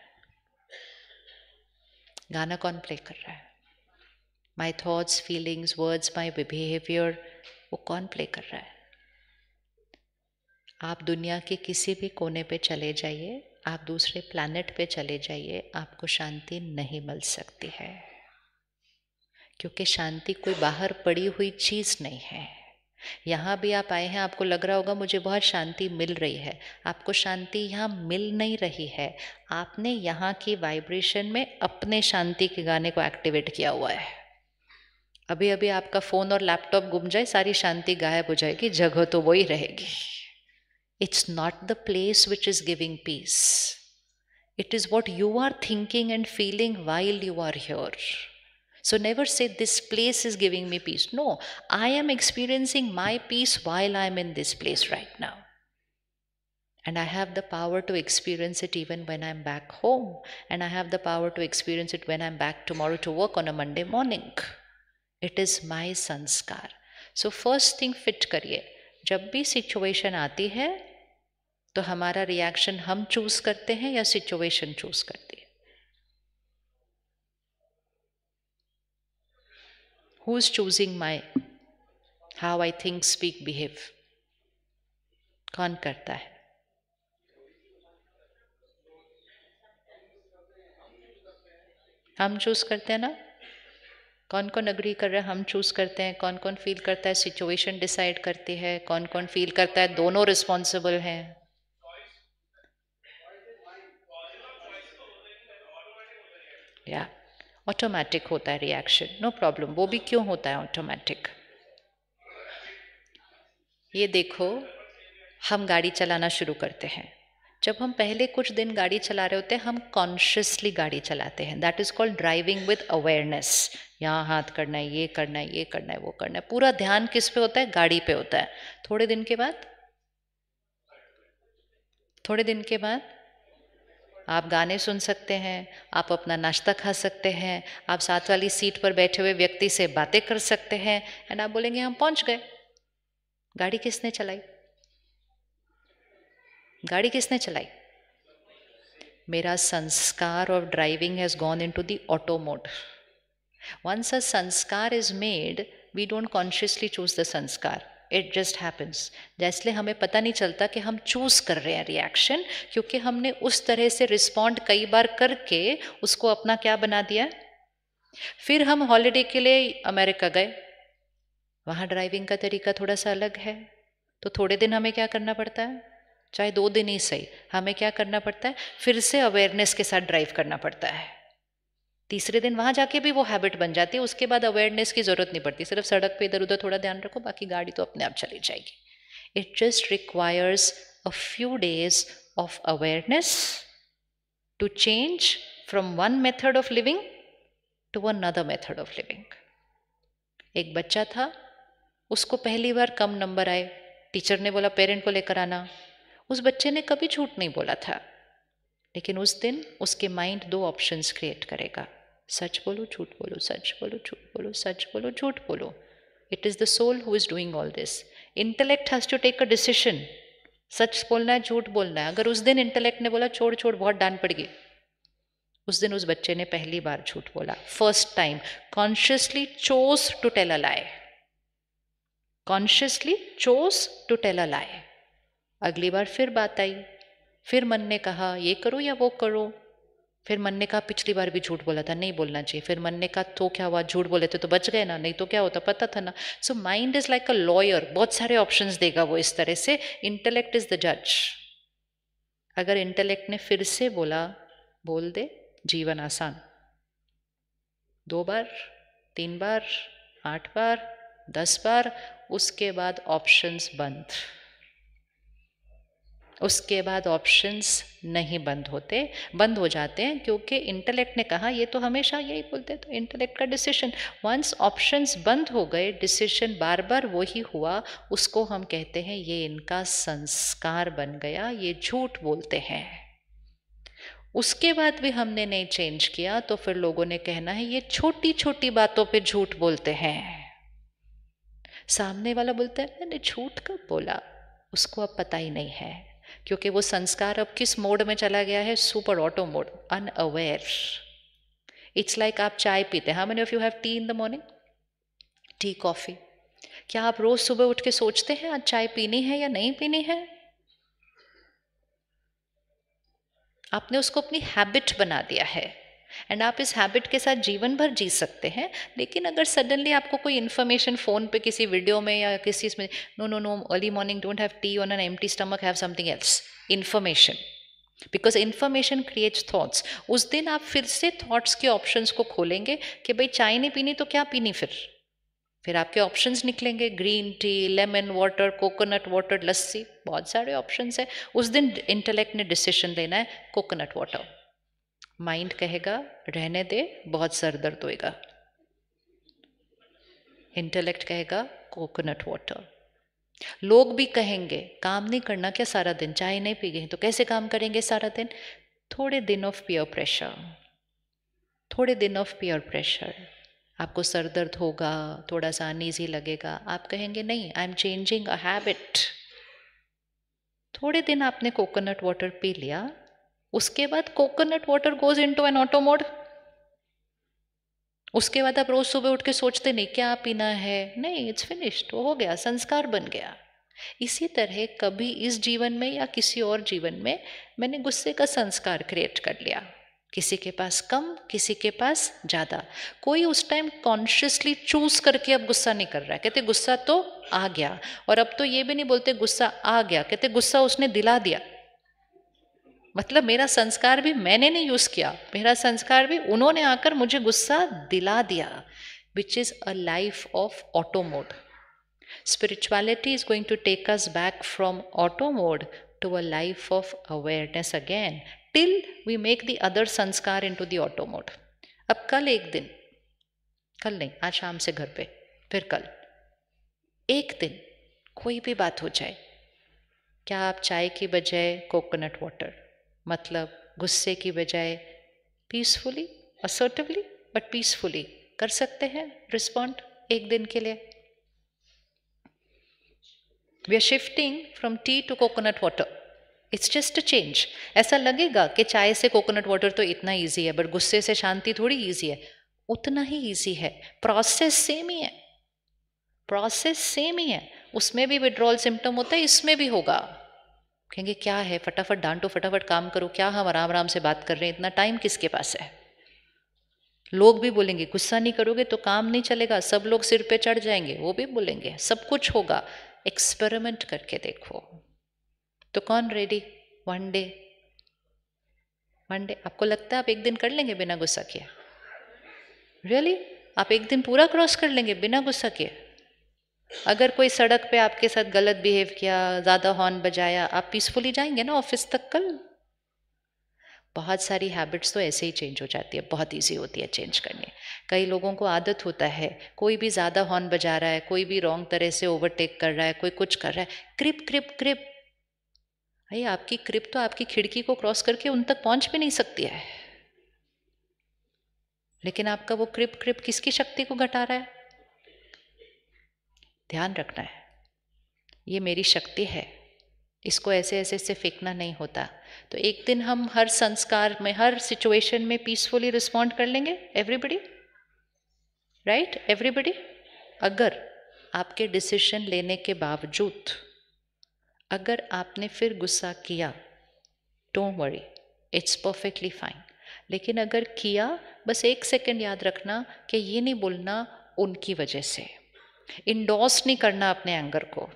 गाना कौन प्ले कर रहा है my thoughts feelings words my behaviour वो कौन प्ले कर रहा है आप दुनिया के किसी भी कोने पे चले जाइए आप दूसरे प्लानट पे चले जाइए आपको शांति नहीं मिल सकती है क्योंकि शांति कोई बाहर पड़ी हुई चीज़ नहीं है यहाँ भी आप आए हैं आपको लग रहा होगा मुझे बहुत शांति मिल रही है आपको शांति यहाँ मिल नहीं रही है आपने यहाँ की वाइब्रेशन में अपने शांति के गाने को एक्टिवेट किया हुआ है अभी अभी आपका फ़ोन और लैपटॉप गुम जाए सारी शांति गायब हो जाएगी जगह तो वही रहेगी it's not the place which is giving peace it is what you are thinking and feeling while you are here So never say, This place is giving me peace. No, I am experiencing my peace while I'm in this place right now. And I have the power to experience it even when I'm back home. And I have the power to experience it when I'm back tomorrow to work on a Monday morning. It is my sanskar. So first thing fit करिए Jab bhi situation aati hai, to hamara reaction हम choose karte hain ya situation choose करते Who is choosing my how I think, speak, behave? कौन करता है हम चूज करते हैं ना कौन कौन अग्री कर रहे हैं हम चूज करते हैं कौन कौन फील करता है सिचुएशन डिसाइड करती है कौन कौन फील करता है दोनों रिस्पॉन्सिबल हैं या yeah. ऑटोमेटिक होता है रिएक्शन नो प्रॉब्लम वो भी क्यों होता है ऑटोमेटिक ये देखो हम गाड़ी चलाना शुरू करते हैं जब हम पहले कुछ दिन गाड़ी चला रहे होते हैं हम कॉन्शियसली गाड़ी चलाते हैं that is called driving with awareness यहाँ हाथ करना है ये करना है ये करना है वो करना है पूरा ध्यान किस पे होता है गाड़ी पे होता है थोड़े दिन के बाद थोड़े दिन के बाद आप गाने सुन सकते हैं आप अपना नाश्ता खा सकते हैं आप साथ वाली सीट पर बैठे हुए व्यक्ति से बातें कर सकते हैं एंड आप बोलेंगे हम पहुंच गए गाड़ी किसने चलाई गाड़ी किसने चलाई मेरा sanskar of driving has gone into the auto mode once a sanskar is made we don't consciously choose the sanskar it just happens जैसले हमें पता नहीं चलता कि हम चूज़ कर रहे हैं रिएक्शन क्योंकि हमने उस तरह से रिस्पॉन्ड कई बार करके उसको अपना क्या बना दिया फिर हम हॉलिडे के लिए अमेरिका गए वहाँ ड्राइविंग का तरीका थोड़ा सा अलग है तो थोड़े दिन हमें क्या करना पड़ता है चाहे दो दिन ही सही हमें क्या करना पड़ता है फिर से अवेयरनेस के साथ ड्राइव करना पड़ता है तीसरे दिन वहाँ जाके भी वो हैबिट बन जाती है उसके बाद अवेयरनेस की ज़रूरत नहीं पड़ती सिर्फ सड़क पे इधर उधर थोड़ा ध्यान रखो बाकी गाड़ी तो अपने आप चली जाएगी it just requires a few days of awareness to change from one method of living to one other method of living एक बच्चा था उसको पहली बार कम नंबर आए टीचर ने बोला पेरेंट को लेकर आना उस बच्चे ने कभी झूठ नहीं बोला था लेकिन उस दिन उसके माइंड दो ऑप्शंस क्रिएट करेगा सच बोलो झूठ बोलो सच बोलो झूठ बोलो सच बोलो झूठ बोलो it is the soul who is doing all this intellect has to take a decision सच बोलना है झूठ बोलना है अगर उस दिन इंटेलेक्ट ने बोला छोड़ छोड़ बहुत डांट पड़ गई उस दिन उस बच्चे ने पहली बार झूठ बोला first time consciously chose to tell a lie consciously chose to tell a lie अगली बार फिर बात आई फिर मन ने कहा ये करो या वो करो फिर मन ने कहा पिछली बार भी झूठ बोला था नहीं बोलना चाहिए फिर मन ने कहा तो क्या हुआ झूठ बोले थे तो बच गए ना नहीं तो क्या होता पता था ना so mind is like a lawyer बहुत सारे ऑप्शंस देगा वो इस तरह से इंटेलेक्ट इज द जज अगर इंटेलेक्ट ने फिर से बोला बोल दे जीवन आसान दो बार तीन बार आठ बार दस बार उसके बाद ऑप्शंस बंद उसके बाद ऑप्शंस नहीं बंद होते बंद हो जाते हैं क्योंकि इंटेलेक्ट ने कहा ये तो हमेशा यही बोलते तो इंटेलेक्ट का डिसीशन वंस ऑप्शंस बंद हो गए डिसीशन बार बार वही हुआ उसको हम कहते हैं ये इनका संस्कार बन गया ये झूठ बोलते हैं उसके बाद भी हमने नहीं चेंज किया तो फिर लोगों ने कहना है ये छोटी छोटी बातों पे झूठ बोलते हैं सामने वाला बोलता है मैंने झूठ कब बोला उसको अब पता ही नहीं है क्योंकि वो संस्कार अब किस मोड में चला गया है super auto mode unaware it's like आप चाय पीते हैं how of you have tea in the morning tea coffee क्या आप रोज़ सुबह उठ के सोचते हैं आज चाय पीनी है या नहीं पीनी है आपने उसको अपनी हैबिट बना दिया है एंड आप इस हैबिट के साथ जीवन भर जी सकते हैं लेकिन अगर सडनली आपको कोई इन्फॉर्मेशन फ़ोन पे किसी वीडियो में या किसी इसमें no no no early morning don't have tea on an empty stomach have something else information because information creates thoughts उस दिन आप फिर से थाट्स के ऑप्शन को खोलेंगे कि भाई चाय नहीं पीनी तो क्या पीनी फिर फिर आपके ऑप्शन निकलेंगे green tea lemon water coconut water lassi बहुत सारे ऑप्शन हैं उस दिन इंटेलेक्ट ने डिसीजन लेना है कोकोनट वाटर माइंड कहेगा रहने दे बहुत सर दर्द होएगा इंटेलेक्ट कहेगा कोकोनट वाटर लोग भी कहेंगे काम नहीं करना क्या सारा दिन चाय नहीं पी गई तो कैसे काम करेंगे सारा दिन थोड़े दिन ऑफ प्योर प्रेशर थोड़े दिन ऑफ प्योर प्रेशर आपको सर दर्द होगा थोड़ा सा अनईजी लगेगा आप कहेंगे नहीं I am changing a habit थोड़े दिन आपने कोकोनट वाटर पी लिया उसके बाद coconut water goes into an auto mode उसके बाद आप रोज सुबह उठ के सोचते नहीं क्या पीना है नहीं इट्स फिनिश्ड हो गया संस्कार बन गया इसी तरह कभी इस जीवन में या किसी और जीवन में मैंने गुस्से का संस्कार क्रिएट कर लिया किसी के पास कम किसी के पास ज़्यादा कोई उस टाइम कॉन्शियसली चूज करके अब गुस्सा नहीं कर रहा है कहते गुस्सा तो आ गया और अब तो ये भी नहीं बोलते गुस्सा आ गया कहते गुस्सा उसने दिला दिया मतलब मेरा संस्कार भी मैंने नहीं यूज़ किया मेरा संस्कार भी उन्होंने आकर मुझे गुस्सा दिला दिया which is a life of auto mode spirituality is going to take us back from auto mode to a life of awareness again till we make the other sanskar in to the auto mode अब कल एक दिन कल नहीं आज शाम से घर पे फिर कल एक दिन कोई भी बात हो जाए क्या आप चाय की बजाय कोकोनट वाटर मतलब गुस्से की बजाय पीसफुली असर्टिवली बट पीसफुली कर सकते हैं रिस्पॉन्ड एक दिन के लिए we are shifting from tea to coconut water it's just a change ऐसा लगेगा कि चाय से कोकोनट वाटर तो इतना ईजी है बट गुस्से से शांति थोड़ी ईजी है उतना ही ईजी है प्रोसेस सेम ही है प्रोसेस सेम ही है उसमें भी विड्रॉल सिम्टम होता है इसमें भी होगा कहेंगे क्या है फटाफट डांटो फटाफट काम करो क्या हम आराम आराम से बात कर रहे हैं इतना टाइम किसके पास है लोग भी बोलेंगे गुस्सा नहीं करोगे तो काम नहीं चलेगा सब लोग सिर पे चढ़ जाएंगे वो भी बोलेंगे सब कुछ होगा एक्सपेरिमेंट करके देखो तो कौन ready one day one day आपको लगता है आप एक दिन कर लेंगे बिना गुस्सा किए रियली really? आप एक दिन पूरा क्रॉस कर लेंगे बिना गुस्सा किए अगर कोई सड़क पे आपके साथ गलत बिहेव किया ज़्यादा हॉर्न बजाया आप पीसफुली जाएंगे ना ऑफिस तक कल बहुत सारी हैबिट्स तो ऐसे ही चेंज हो जाती है बहुत इजी होती है चेंज करने कई लोगों को आदत होता है कोई भी ज़्यादा हॉर्न बजा रहा है कोई भी रॉन्ग तरह से ओवरटेक कर रहा है कोई कुछ कर रहा है क्रिप क्रिप क्रिप भाई आपकी क्रिप तो आपकी खिड़की को क्रॉस करके उन तक पहुंच भी नहीं सकती है लेकिन आपका वो क्रिप क्रिप किसकी शक्ति को घटा रहा है ध्यान रखना है ये मेरी शक्ति है इसको ऐसे ऐसे से फेंकना नहीं होता तो एक दिन हम हर संस्कार में हर सिचुएशन में पीसफुली रिस्पॉन्ड कर लेंगे एवरीबडी राइट एवरीबडी अगर आपके डिसीजन लेने के बावजूद अगर आपने फिर गुस्सा किया don't worry it's perfectly fine लेकिन अगर किया बस एक सेकेंड याद रखना कि ये नहीं बोलना उनकी वजह से इंडोस नहीं करना अपने एंगर को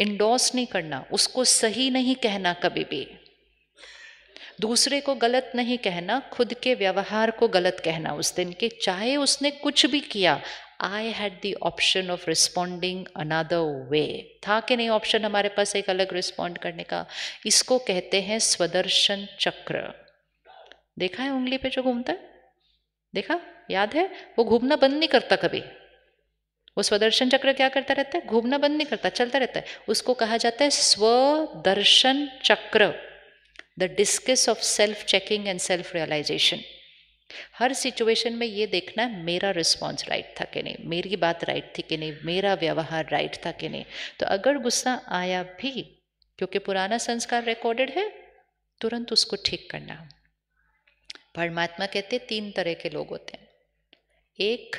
इंडोस नहीं करना उसको सही नहीं कहना कभी भी दूसरे को गलत नहीं कहना खुद के व्यवहार को गलत कहना उस दिन के चाहे उसने कुछ भी किया I had the option of responding another way था कि नहीं ऑप्शन हमारे पास एक अलग रिस्पॉन्ड करने का इसको कहते हैं स्वदर्शन चक्र देखा है उंगली पे जो घूमता है देखा याद है वो घूमना बंद नहीं करता कभी वो स्वदर्शन चक्र क्या करता रहता है घूमना बंद नहीं करता चलता रहता है उसको कहा जाता है Swadarshan chakra the discus of self checking and self realisation हर सिचुएशन में ये देखना है मेरा रिस्पॉन्स राइट था कि नहीं मेरी बात राइट थी कि नहीं मेरा व्यवहार राइट था कि नहीं तो अगर गुस्सा आया भी क्योंकि पुराना संस्कार रिकॉर्डेड है तुरंत उसको ठीक करना परमात्मा कहते तीन तरह के लोग होते हैं एक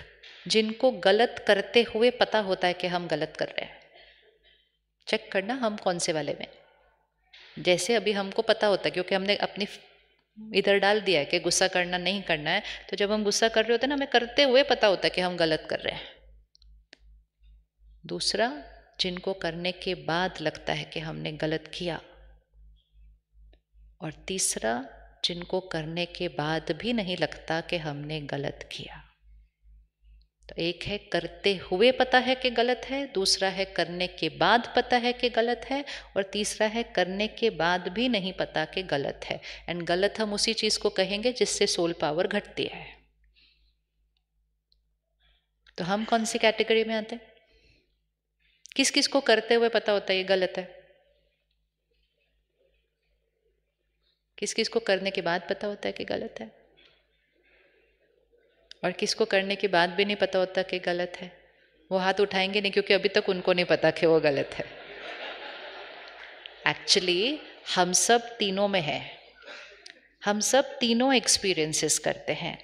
जिनको गलत करते हुए पता होता है कि हम गलत कर रहे हैं चेक करना हम कौन से वाले में जैसे अभी हमको पता होता है क्योंकि हमने अपनी इधर डाल दिया है कि गुस्सा करना नहीं करना है तो जब हम गुस्सा कर रहे होते हैं ना हमें करते हुए पता होता है कि हम गलत कर रहे हैं दूसरा जिनको करने के बाद लगता है कि हमने गलत किया और तीसरा जिनको करने के बाद भी नहीं लगता कि हमने गलत किया तो एक है करते हुए पता है कि गलत है दूसरा है करने के बाद पता है कि गलत है और तीसरा है करने के बाद भी नहीं पता कि गलत है एंड गलत हम उसी चीज़ को कहेंगे जिससे सोल पावर घटती है तो हम कौन सी कैटेगरी में आते हैं किस किस को करते हुए पता होता है ये गलत है किस किस को करने के बाद पता होता है कि गलत है और किसको करने के बाद भी नहीं पता होता कि गलत है वो हाथ उठाएंगे नहीं क्योंकि अभी तक उनको नहीं पता कि वो गलत है एक्चुअली हम सब तीनों में है हम सब तीनों एक्सपीरियंसेस करते हैं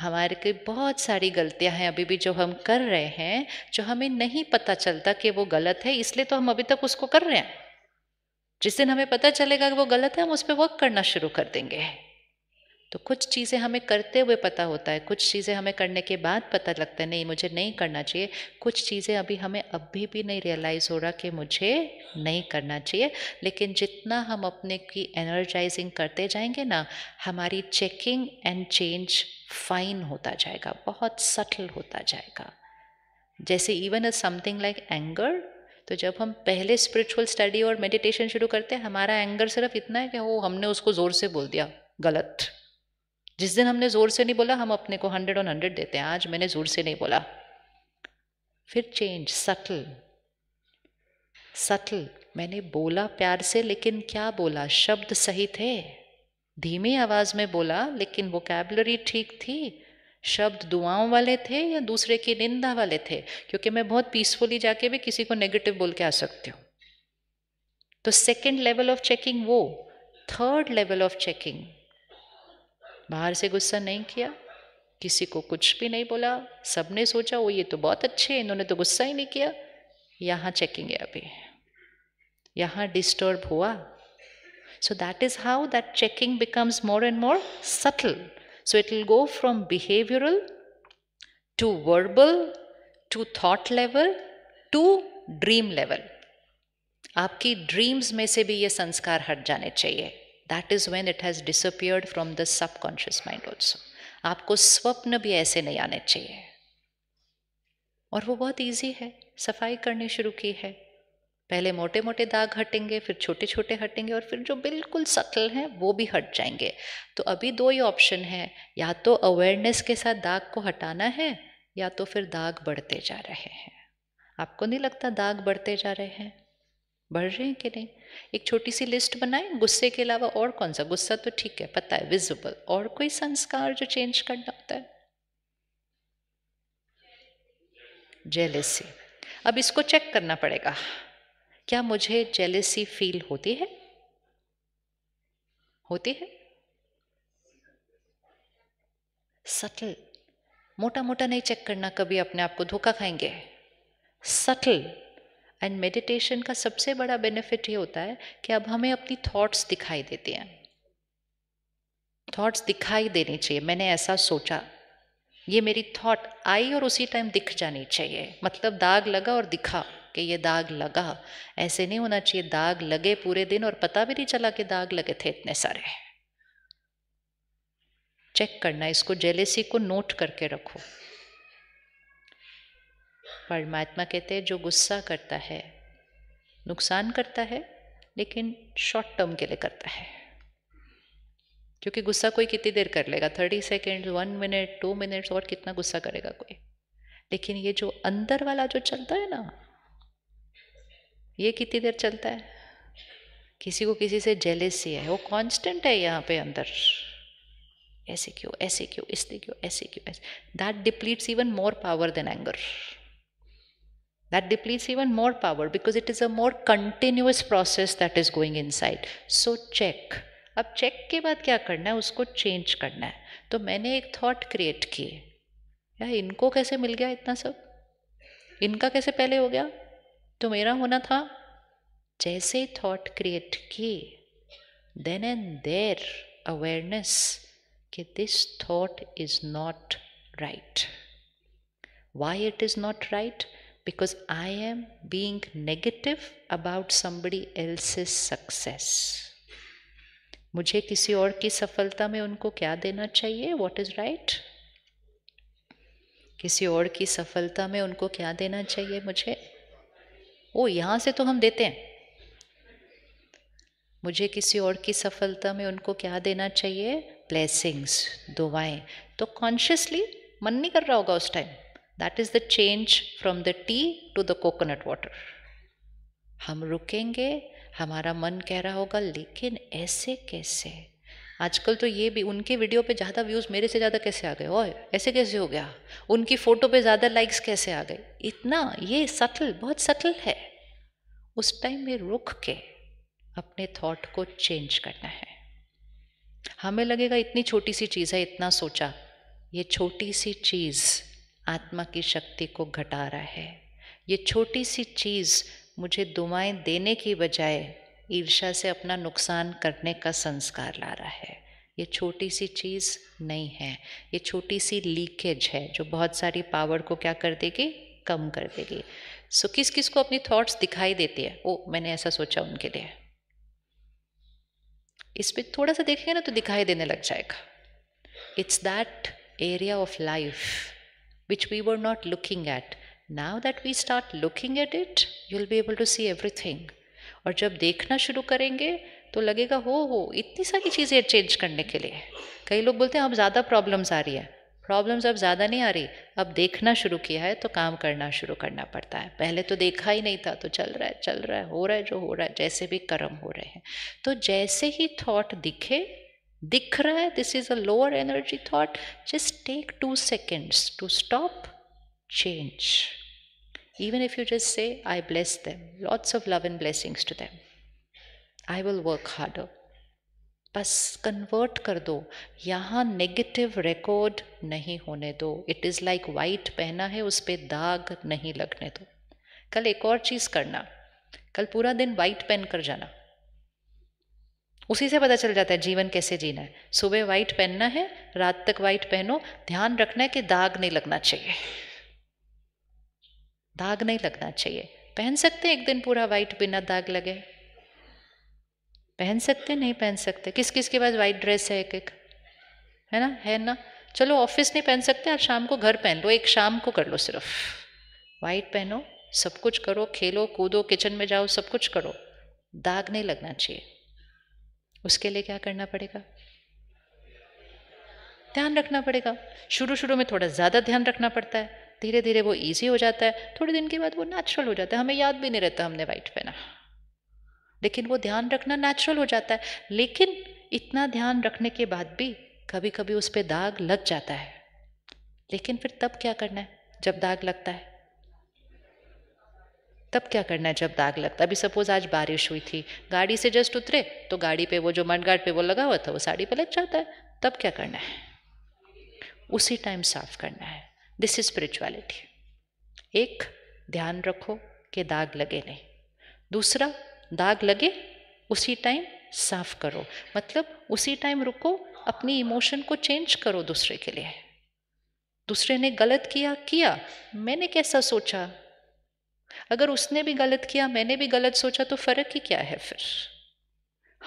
हमारे के बहुत सारी गलतियां हैं अभी भी जो हम कर रहे हैं जो हमें नहीं पता चलता कि वो गलत है इसलिए तो हम अभी तक उसको कर रहे हैं जिस दिन हमें पता चलेगा कि वो गलत है हम उस पर वर्क करना शुरू कर देंगे तो कुछ चीज़ें हमें करते हुए पता होता है कुछ चीज़ें हमें करने के बाद पता लगता है नहीं मुझे नहीं करना चाहिए कुछ चीज़ें अभी हमें अभी भी नहीं रियलाइज़ हो रहा कि मुझे नहीं करना चाहिए लेकिन जितना हम अपने की एनर्जाइजिंग करते जाएंगे ना हमारी चेकिंग एंड चेंज फाइन होता जाएगा बहुत सटल होता जाएगा जैसे even a something like anger तो जब हम पहले स्पिरिचुअल स्टडी और मेडिटेशन शुरू करते हैं हमारा एंगर सिर्फ इतना है कि वो हमने उसको ज़ोर से बोल दिया गलत जिस दिन हमने ज़ोर से नहीं बोला हम अपने को हंड्रेड ऑन हंड्रेड देते हैं आज मैंने ज़ोर से नहीं बोला फिर चेंज सटल सटल मैंने बोला प्यार से लेकिन क्या बोला शब्द सही थे धीमी आवाज़ में बोला लेकिन वोकेबलरी ठीक थी शब्द दुआओं वाले थे या दूसरे की निंदा वाले थे क्योंकि मैं बहुत पीसफुली जाके भी किसी को नेगेटिव बोल के आ सकती हूँ तो सेकेंड लेवल ऑफ चेकिंग वो थर्ड लेवल ऑफ चेकिंग बाहर से गुस्सा नहीं किया किसी को कुछ भी नहीं बोला सबने सोचा वो ये तो बहुत अच्छे हैं इन्होंने तो गुस्सा ही नहीं किया यहाँ चेकिंग है अभी यहाँ डिस्टर्ब हुआ so that is how that checking becomes more and more subtle so it will go from behavioural to verbal to thought level to dream level आपकी ड्रीम्स में से भी ये संस्कार हट जाने चाहिए that is when it has disappeared from the subconscious mind also आपको स्वप्न भी ऐसे नहीं आने चाहिए और वो बहुत ईजी है सफाई करनी शुरू की है पहले मोटे मोटे दाग हटेंगे फिर छोटे छोटे हटेंगे और फिर जो बिल्कुल सटल हैं वो भी हट जाएंगे तो अभी दो ही ऑप्शन हैं या तो अवेयरनेस के साथ दाग को हटाना है या तो फिर दाग बढ़ते जा रहे हैं आपको नहीं लगता दाग बढ़ते जा रहे हैं बढ़ रहे हैं कि नहीं एक छोटी सी लिस्ट बनाएं गुस्से के अलावा और कौन सा गुस्सा तो ठीक है पता है विजिबल और कोई संस्कार जो चेंज करना होता है जेलेसी अब इसको चेक करना पड़ेगा क्या मुझे जेलेसी फील होती है होती है सटल मोटा मोटा नहीं चेक करना कभी अपने आप को धोखा खाएंगे सटल एंड मेडिटेशन का सबसे बड़ा बेनिफिट ये होता है कि अब हमें अपनी थॉट्स दिखाई देते हैं थॉट्स दिखाई देने चाहिए मैंने ऐसा सोचा ये मेरी थॉट आई और उसी टाइम दिख जानी चाहिए मतलब दाग लगा और दिखा कि ये दाग लगा ऐसे नहीं होना चाहिए दाग लगे पूरे दिन और पता भी नहीं चला कि दाग लगे थे इतने सारे चेक करना इसको जेलेसी को नोट करके रखो परमात्मा कहते हैं जो गुस्सा करता है नुकसान करता है लेकिन शॉर्ट टर्म के लिए करता है क्योंकि गुस्सा कोई कितनी देर कर लेगा thirty second one minute two minutes और कितना गुस्सा करेगा कोई लेकिन ये जो अंदर वाला जो चलता है ना ये कितनी देर चलता है किसी को किसी से जेलेसी है वो कांस्टेंट है यहाँ पे अंदर ऐसे क्यों ऐसे क्यों इसलिए क्यों ऐसे क्यों ऐसे that depletes even more power than anger that depletes even more power because it is a more continuous process that is going inside so check अब चेक के बाद क्या करना है उसको चेंज करना है तो मैंने एक थॉट क्रिएट किए या इनको कैसे मिल गया इतना सब इनका कैसे पहले हो गया तो मेरा होना था जैसे थॉट क्रिएट किए देन एंड देर अवेयरनेस कि this thought is not right why it is not right because I am being negative about somebody else's success. मुझे किसी और की सफलता में उनको क्या देना चाहिए वॉट इज राइट किसी और की सफलता में उनको क्या देना चाहिए मुझे ओ oh, यहां से तो हम देते हैं मुझे किसी और की सफलता में उनको क्या देना चाहिए ब्लेसिंग्स दुआएं तो कॉन्शियसली मन नहीं कर रहा होगा उस time That is the change from the tea to the coconut water. हम रुकेंगे हमारा मन कह रहा होगा लेकिन ऐसे कैसे आजकल तो ये भी उनके वीडियो पे ज़्यादा व्यूज़ मेरे से ज़्यादा कैसे आ गए ओए ऐसे कैसे हो गया उनकी फ़ोटो पे ज़्यादा लाइक्स कैसे आ गए इतना ये सटल बहुत सटल है उस टाइम में रुक के अपने थॉट को चेंज करना है हमें लगेगा इतनी छोटी सी चीज़ है इतना सोचा ये छोटी सी चीज़ आत्मा की शक्ति को घटा रहा है ये छोटी सी चीज़ मुझे दुआएं देने की बजाय ईर्षा से अपना नुकसान करने का संस्कार ला रहा है ये छोटी सी चीज़ नहीं है ये छोटी सी लीकेज है जो बहुत सारी पावर को क्या कर देगी कम कर देगी सो किस किस को अपनी थॉट्स दिखाई देती है ओ मैंने ऐसा सोचा उनके लिए इस पर थोड़ा सा देखेंगे ना तो दिखाई देने लग जाएगा it's that area of life which we were not looking at now that we start looking at it you'll be able to see everything और जब देखना शुरू करेंगे तो लगेगा हो हो इतनी सारी चीज़ें चेंज करने के लिए कई लोग बोलते हैं अब ज़्यादा प्रॉब्लम्स आ रही है प्रॉब्लम्स अब ज़्यादा नहीं आ रही अब देखना शुरू किया है तो काम करना शुरू करना पड़ता है पहले तो देखा ही नहीं था तो चल रहा है चल रहा है हो रहा है जो हो रहा है जैसे भी कर्म हो रहे हैं तो जैसे ही थॉट दिखे दिख रहा है this is a lower energy thought just take two seconds to stop change even if you just say I bless them lots of love and blessings to them I will work hard बस कन्वर्ट कर दो यहाँ नेगेटिव रिकॉर्ड नहीं होने दो इट इज़ लाइक वाइट पहना है उस पर दाग नहीं लगने दो कल एक और चीज़ करना कल पूरा दिन वाइट पहन कर जाना उसी से पता चल जाता है जीवन कैसे जीना है सुबह वाइट पहनना है रात तक वाइट पहनो ध्यान रखना है कि दाग नहीं लगना चाहिए दाग नहीं लगना चाहिए पहन सकते हैं एक दिन पूरा वाइट बिना दाग लगे पहन सकते नहीं पहन सकते किस किस के पास वाइट ड्रेस है एक एक है ना है ना चलो ऑफिस नहीं पहन सकते आज शाम को घर पहन लो एक शाम को कर लो सिर्फ वाइट पहनो सब कुछ करो खेलो कूदो किचन में जाओ सब कुछ करो दाग नहीं लगना चाहिए उसके लिए क्या करना पड़ेगा ध्यान रखना पड़ेगा शुरू शुरू में थोड़ा ज़्यादा ध्यान रखना पड़ता है धीरे धीरे वो ईजी हो जाता है थोड़े दिन के बाद वो नेचुरल हो जाता है हमें याद भी नहीं रहता हमने वाइट पहना लेकिन वो ध्यान रखना नेचुरल हो जाता है लेकिन इतना ध्यान रखने के बाद भी कभी कभी उस पर दाग लग जाता है लेकिन फिर तब क्या करना है जब दाग लगता है तब क्या करना है जब दाग लगता अभी सपोज आज बारिश हुई थी गाड़ी से जस्ट उतरे तो गाड़ी पे वो जो मनगाट पे वो लगा हुआ था वो साड़ी पे लग जाता है तब क्या करना है उसी टाइम साफ करना है दिस इज स्पिरिचुअलिटी एक ध्यान रखो कि दाग लगे नहीं दूसरा दाग लगे उसी टाइम साफ करो मतलब उसी टाइम रुको अपनी इमोशन को चेंज करो दूसरे के लिए दूसरे ने गलत किया किया मैंने कैसा सोचा अगर उसने भी गलत किया मैंने भी गलत सोचा तो फर्क ही क्या है फिर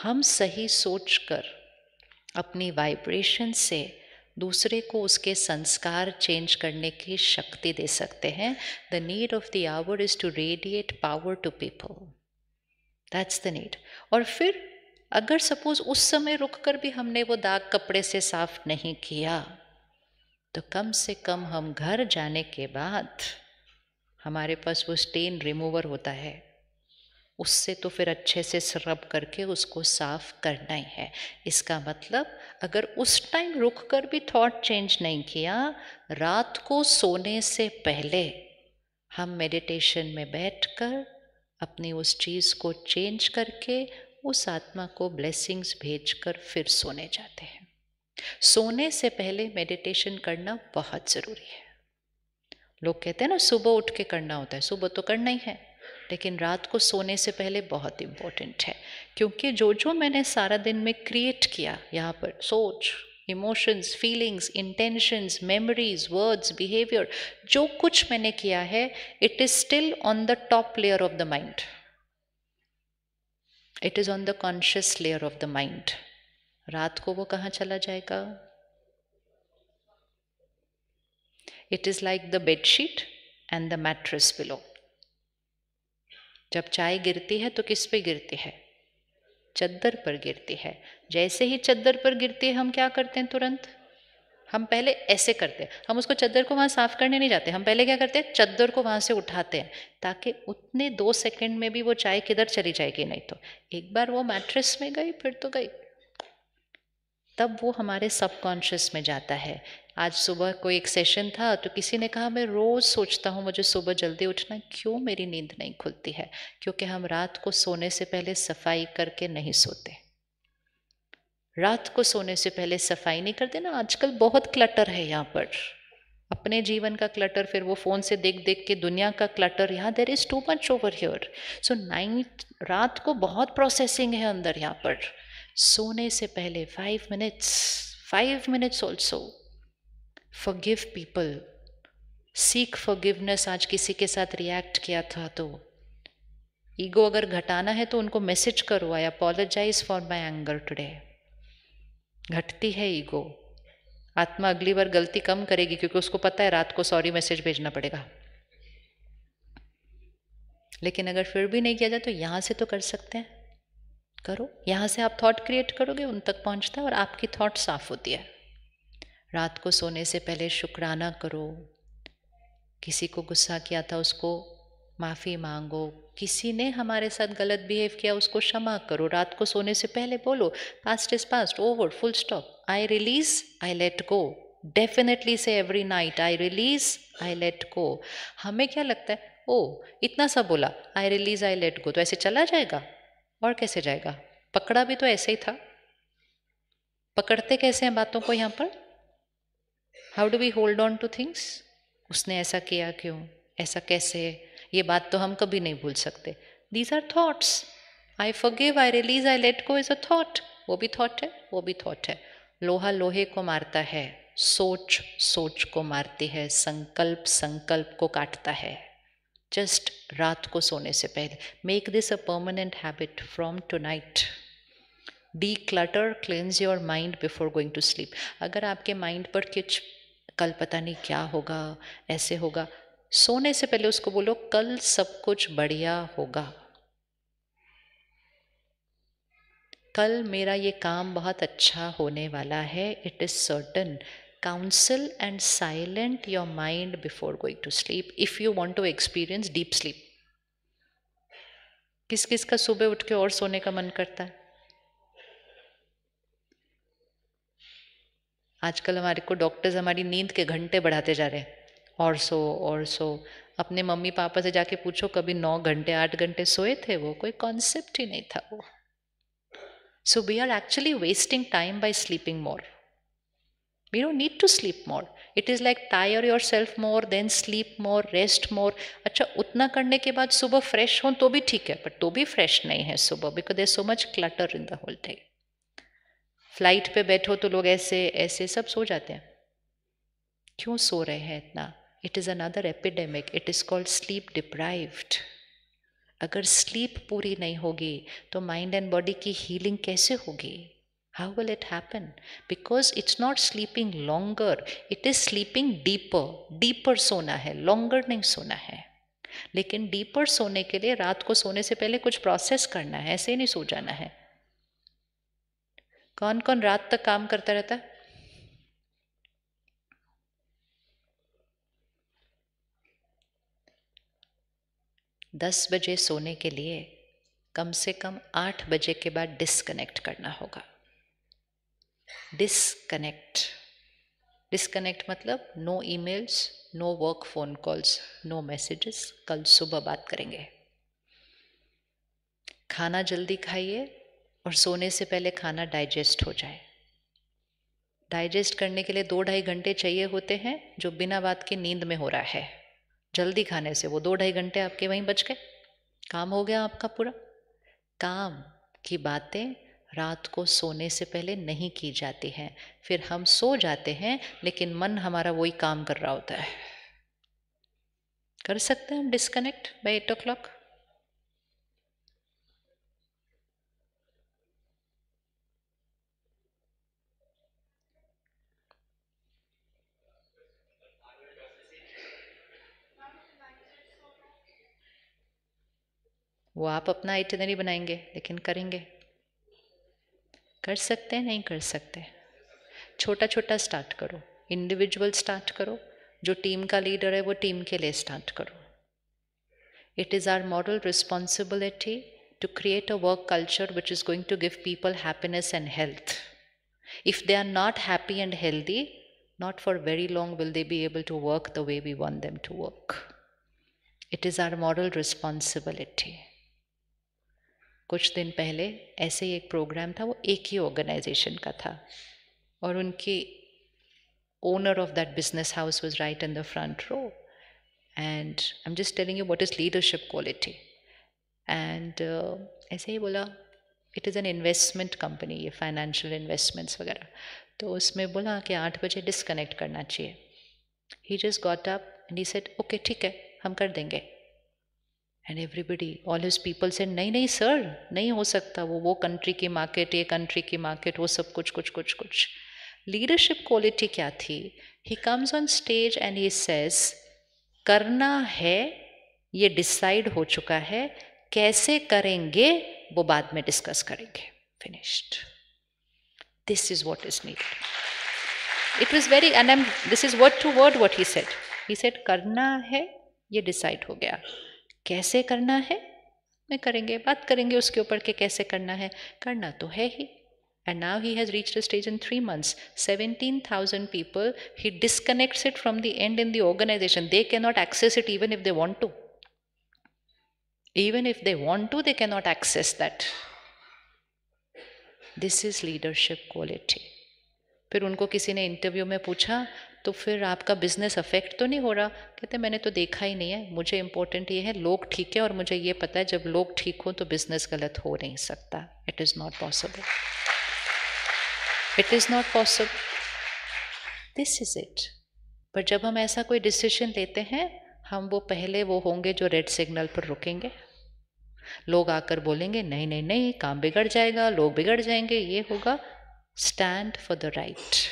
हम सही सोचकर अपनी वाइब्रेशन से दूसरे को उसके संस्कार चेंज करने की शक्ति दे सकते हैं the need of the hour is to radiate power to people that's the need और फिर अगर सपोज उस समय रुक कर भी हमने वो दाग कपड़े से साफ नहीं किया तो कम से कम हम घर जाने के बाद हमारे पास वो स्टेन रिमूवर होता है उससे तो फिर अच्छे से स्रब करके उसको साफ करना ही है इसका मतलब अगर उस टाइम रुक कर भी थॉट चेंज नहीं किया रात को सोने से पहले हम मेडिटेशन में बैठकर अपनी उस चीज़ को चेंज करके उस आत्मा को ब्लेसिंग्स भेजकर फिर सोने जाते हैं सोने से पहले मेडिटेशन करना बहुत ज़रूरी है लोग कहते हैं ना सुबह उठ के करना होता है सुबह तो करना ही है लेकिन रात को सोने से पहले बहुत इम्पोर्टेंट है क्योंकि जो जो मैंने सारा दिन में क्रिएट किया यहाँ पर सोच emotions feelings intentions memories words behaviour जो कुछ मैंने किया है it is still on the top layer of the mind it is on the conscious layer of the mind रात को वो कहाँ चला जाएगा it is like the bedsheet and the mattress pillow जब चाय गिरती है तो किस पे गिरती है चद्दर पर गिरती है जैसे ही चद्दर पर गिरती है हम क्या करते हैं तुरंत हम पहले ऐसे करते हैं हम उसको चद्दर को वहाँ साफ करने नहीं जाते हम पहले क्या करते हैं चद्दर को वहाँ से उठाते हैं ताकि उतने दो सेकंड में भी वो चाय किधर चली जाएगी नहीं तो एक बार वो मैट्रेस में गई फिर तो गई तब वो हमारे सबकॉन्शियस में जाता है आज सुबह कोई एक सेशन था तो किसी ने कहा मैं रोज़ सोचता हूँ मुझे सुबह जल्दी उठना क्यों मेरी नींद नहीं खुलती है क्योंकि हम रात को सोने से पहले सफाई करके नहीं सोते रात को सोने से पहले सफाई नहीं करते ना आजकल बहुत क्लटर है यहाँ पर अपने जीवन का क्लटर फिर वो फ़ोन से देख देख के दुनिया का क्लटर यहाँ there is too much over here so night रात को बहुत प्रोसेसिंग है अंदर यहाँ पर सोने से पहले five minutes five minutes also forgive people सीख फॉरगिवनेस आज किसी के साथ रिएक्ट किया था तो ईगो अगर घटाना है तो उनको मैसेज करो I apologise for my anger today घटती है ईगो आत्मा अगली बार गलती कम करेगी क्योंकि उसको पता है रात को सॉरी मैसेज भेजना पड़ेगा लेकिन अगर फिर भी नहीं किया जाए तो यहाँ से तो कर सकते हैं करो यहाँ से आप थॉट क्रिएट करोगे उन तक पहुँचता है और आपकी थॉट साफ होती है रात को सोने से पहले शुक्राना करो किसी को गुस्सा किया था उसको माफ़ी मांगो किसी ने हमारे साथ गलत बिहेव किया उसको क्षमा करो रात को सोने से पहले बोलो past is past over full stop I release I let go definitely say every night I release I let go हमें क्या लगता है ओ इतना सा बोला आई रिलीज आई लेट गो तो ऐसे चला जाएगा और कैसे जाएगा पकड़ा भी तो ऐसे ही था पकड़ते कैसे हैं बातों को यहाँ पर how do we hold on to things उसने ऐसा किया क्यों ऐसा कैसे है ये बात तो हम कभी नहीं भूल सकते these are thoughts I forgive I release I let go is a thought वो भी थॉट है वो भी थॉट है लोहा लोहे को मारता है सोच सोच को मारती है संकल्प संकल्प को काटता है जस्ट रात को सोने से पहले make this a permanent habit from tonight declutter cleanse your mind before going to sleep अगर आपके माइंड पर कुछ कल पता नहीं क्या होगा ऐसे होगा सोने से पहले उसको बोलो कल सब कुछ बढ़िया होगा कल मेरा ये काम बहुत अच्छा होने वाला है it is certain council and silent your mind before going to sleep if you want to experience deep sleep किस किस का सुबह उठ के और सोने का मन करता है आजकल हमारे को डॉक्टर्स हमारी नींद के घंटे बढ़ाते जा रहे हैं और सो और सो अपने मम्मी पापा से जाके पूछो कभी नौ घंटे आठ घंटे सोए थे वो कोई कॉन्सेप्ट ही नहीं था वो so we are actually wasting time by sleeping more we don't need to sleep more it is like tire yourself more then sleep more rest more अच्छा उतना करने के बाद सुबह फ्रेश हो तो भी ठीक है बट तो भी फ्रेश नहीं है सुबह because there so much clutter in the whole time flight पे बैठो तो लोग ऐसे ऐसे सब सो जाते हैं क्यों सो रहे हैं इतना it is another epidemic it is called sleep deprived अगर स्लीप पूरी नहीं होगी तो माइंड एंड बॉडी की हीलिंग कैसे होगी how will it happen because it's not sleeping longer it is sleeping deeper deeper सोना है लॉन्गर नहीं सोना है लेकिन डीपर सोने के लिए रात को सोने से पहले कुछ प्रोसेस करना है ऐसे नहीं सो जाना है कौन कौन रात तक काम करता रहता है दस बजे सोने के लिए कम से कम आठ बजे के बाद डिस्कनेक्ट करना होगा डिसकनेक्ट डिसकनेक्ट मतलब no emails no work phone calls no messages कल सुबह बात करेंगे खाना जल्दी खाइए और सोने से पहले खाना डाइजेस्ट हो जाए डाइजेस्ट करने के लिए दो ढाई घंटे चाहिए होते हैं जो बिना बात के नींद में हो रहा है जल्दी खाने से वो दो ढाई घंटे आपके वहीं बच गए काम हो गया आपका पूरा काम की बातें रात को सोने से पहले नहीं की जाती हैं फिर हम सो जाते हैं लेकिन मन हमारा वही काम कर रहा होता है कर सकते हैं हम disconnect by eight o'clock वो आप अपना इतने बनाएंगे लेकिन करेंगे कर सकते हैं नहीं कर सकते छोटा छोटा स्टार्ट करो इंडिविजुअल स्टार्ट करो जो टीम का लीडर है वो टीम के लिए स्टार्ट करो it is our moral responsibility to create a work culture which is going to give people happiness and health if they are not happy and healthy not for very long will they be able to work the way we want them to work it is our moral responsibility कुछ दिन पहले ऐसे ही एक प्रोग्राम था वो एक ही ऑर्गेनाइजेशन का था और उनकी owner of that business house was right in the front row and I am just telling you what is leadership quality and ऐसे ही बोला it is an investment company ये फाइनेंशियल इन्वेस्टमेंट्स वगैरह तो उसमें बोला कि आठ बजे डिसकनेक्ट करना चाहिए he just got up and he said okay ठीक है हम कर देंगे and everybody all his people से नहीं नहीं सर नहीं हो सकता वो वो कंट्री की मार्केट ये कंट्री की मार्केट वो सब कुछ कुछ कुछ कुछ लीडरशिप क्वालिटी क्या थी he comes on stage and he says करना है ये डिसाइड हो चुका है कैसे करेंगे वो बाद में डिस्कस करेंगे finished this is what is need it was very and am this is word to word what he said he said करना है ये डिसाइड हो गया कैसे करना है मैं करेंगे बात करेंगे उसके ऊपर के कैसे करना है करना तो है ही and now he has reach the stage in three months seventeen thousand people he disconnects it from the and in the organisation they can not access it even if they want to even if they want to they can not access that this is leadership quality फिर उनको किसी ने इंटरव्यू में पूछा तो फिर आपका बिजनेस अफेक्ट तो नहीं हो रहा कहते मैंने तो देखा ही नहीं है मुझे इम्पोर्टेंट ये है लोग ठीक है और मुझे ये पता है जब लोग ठीक हों तो बिजनेस गलत हो नहीं सकता it is not possible it is not possible this is it पर जब हम ऐसा कोई डिसीजन लेते हैं हम वो पहले वो होंगे जो रेड सिग्नल पर रुकेंगे लोग आकर बोलेंगे नहीं नहीं नहीं काम बिगड़ जाएगा लोग बिगड़ जाएंगे ये होगा stand for the right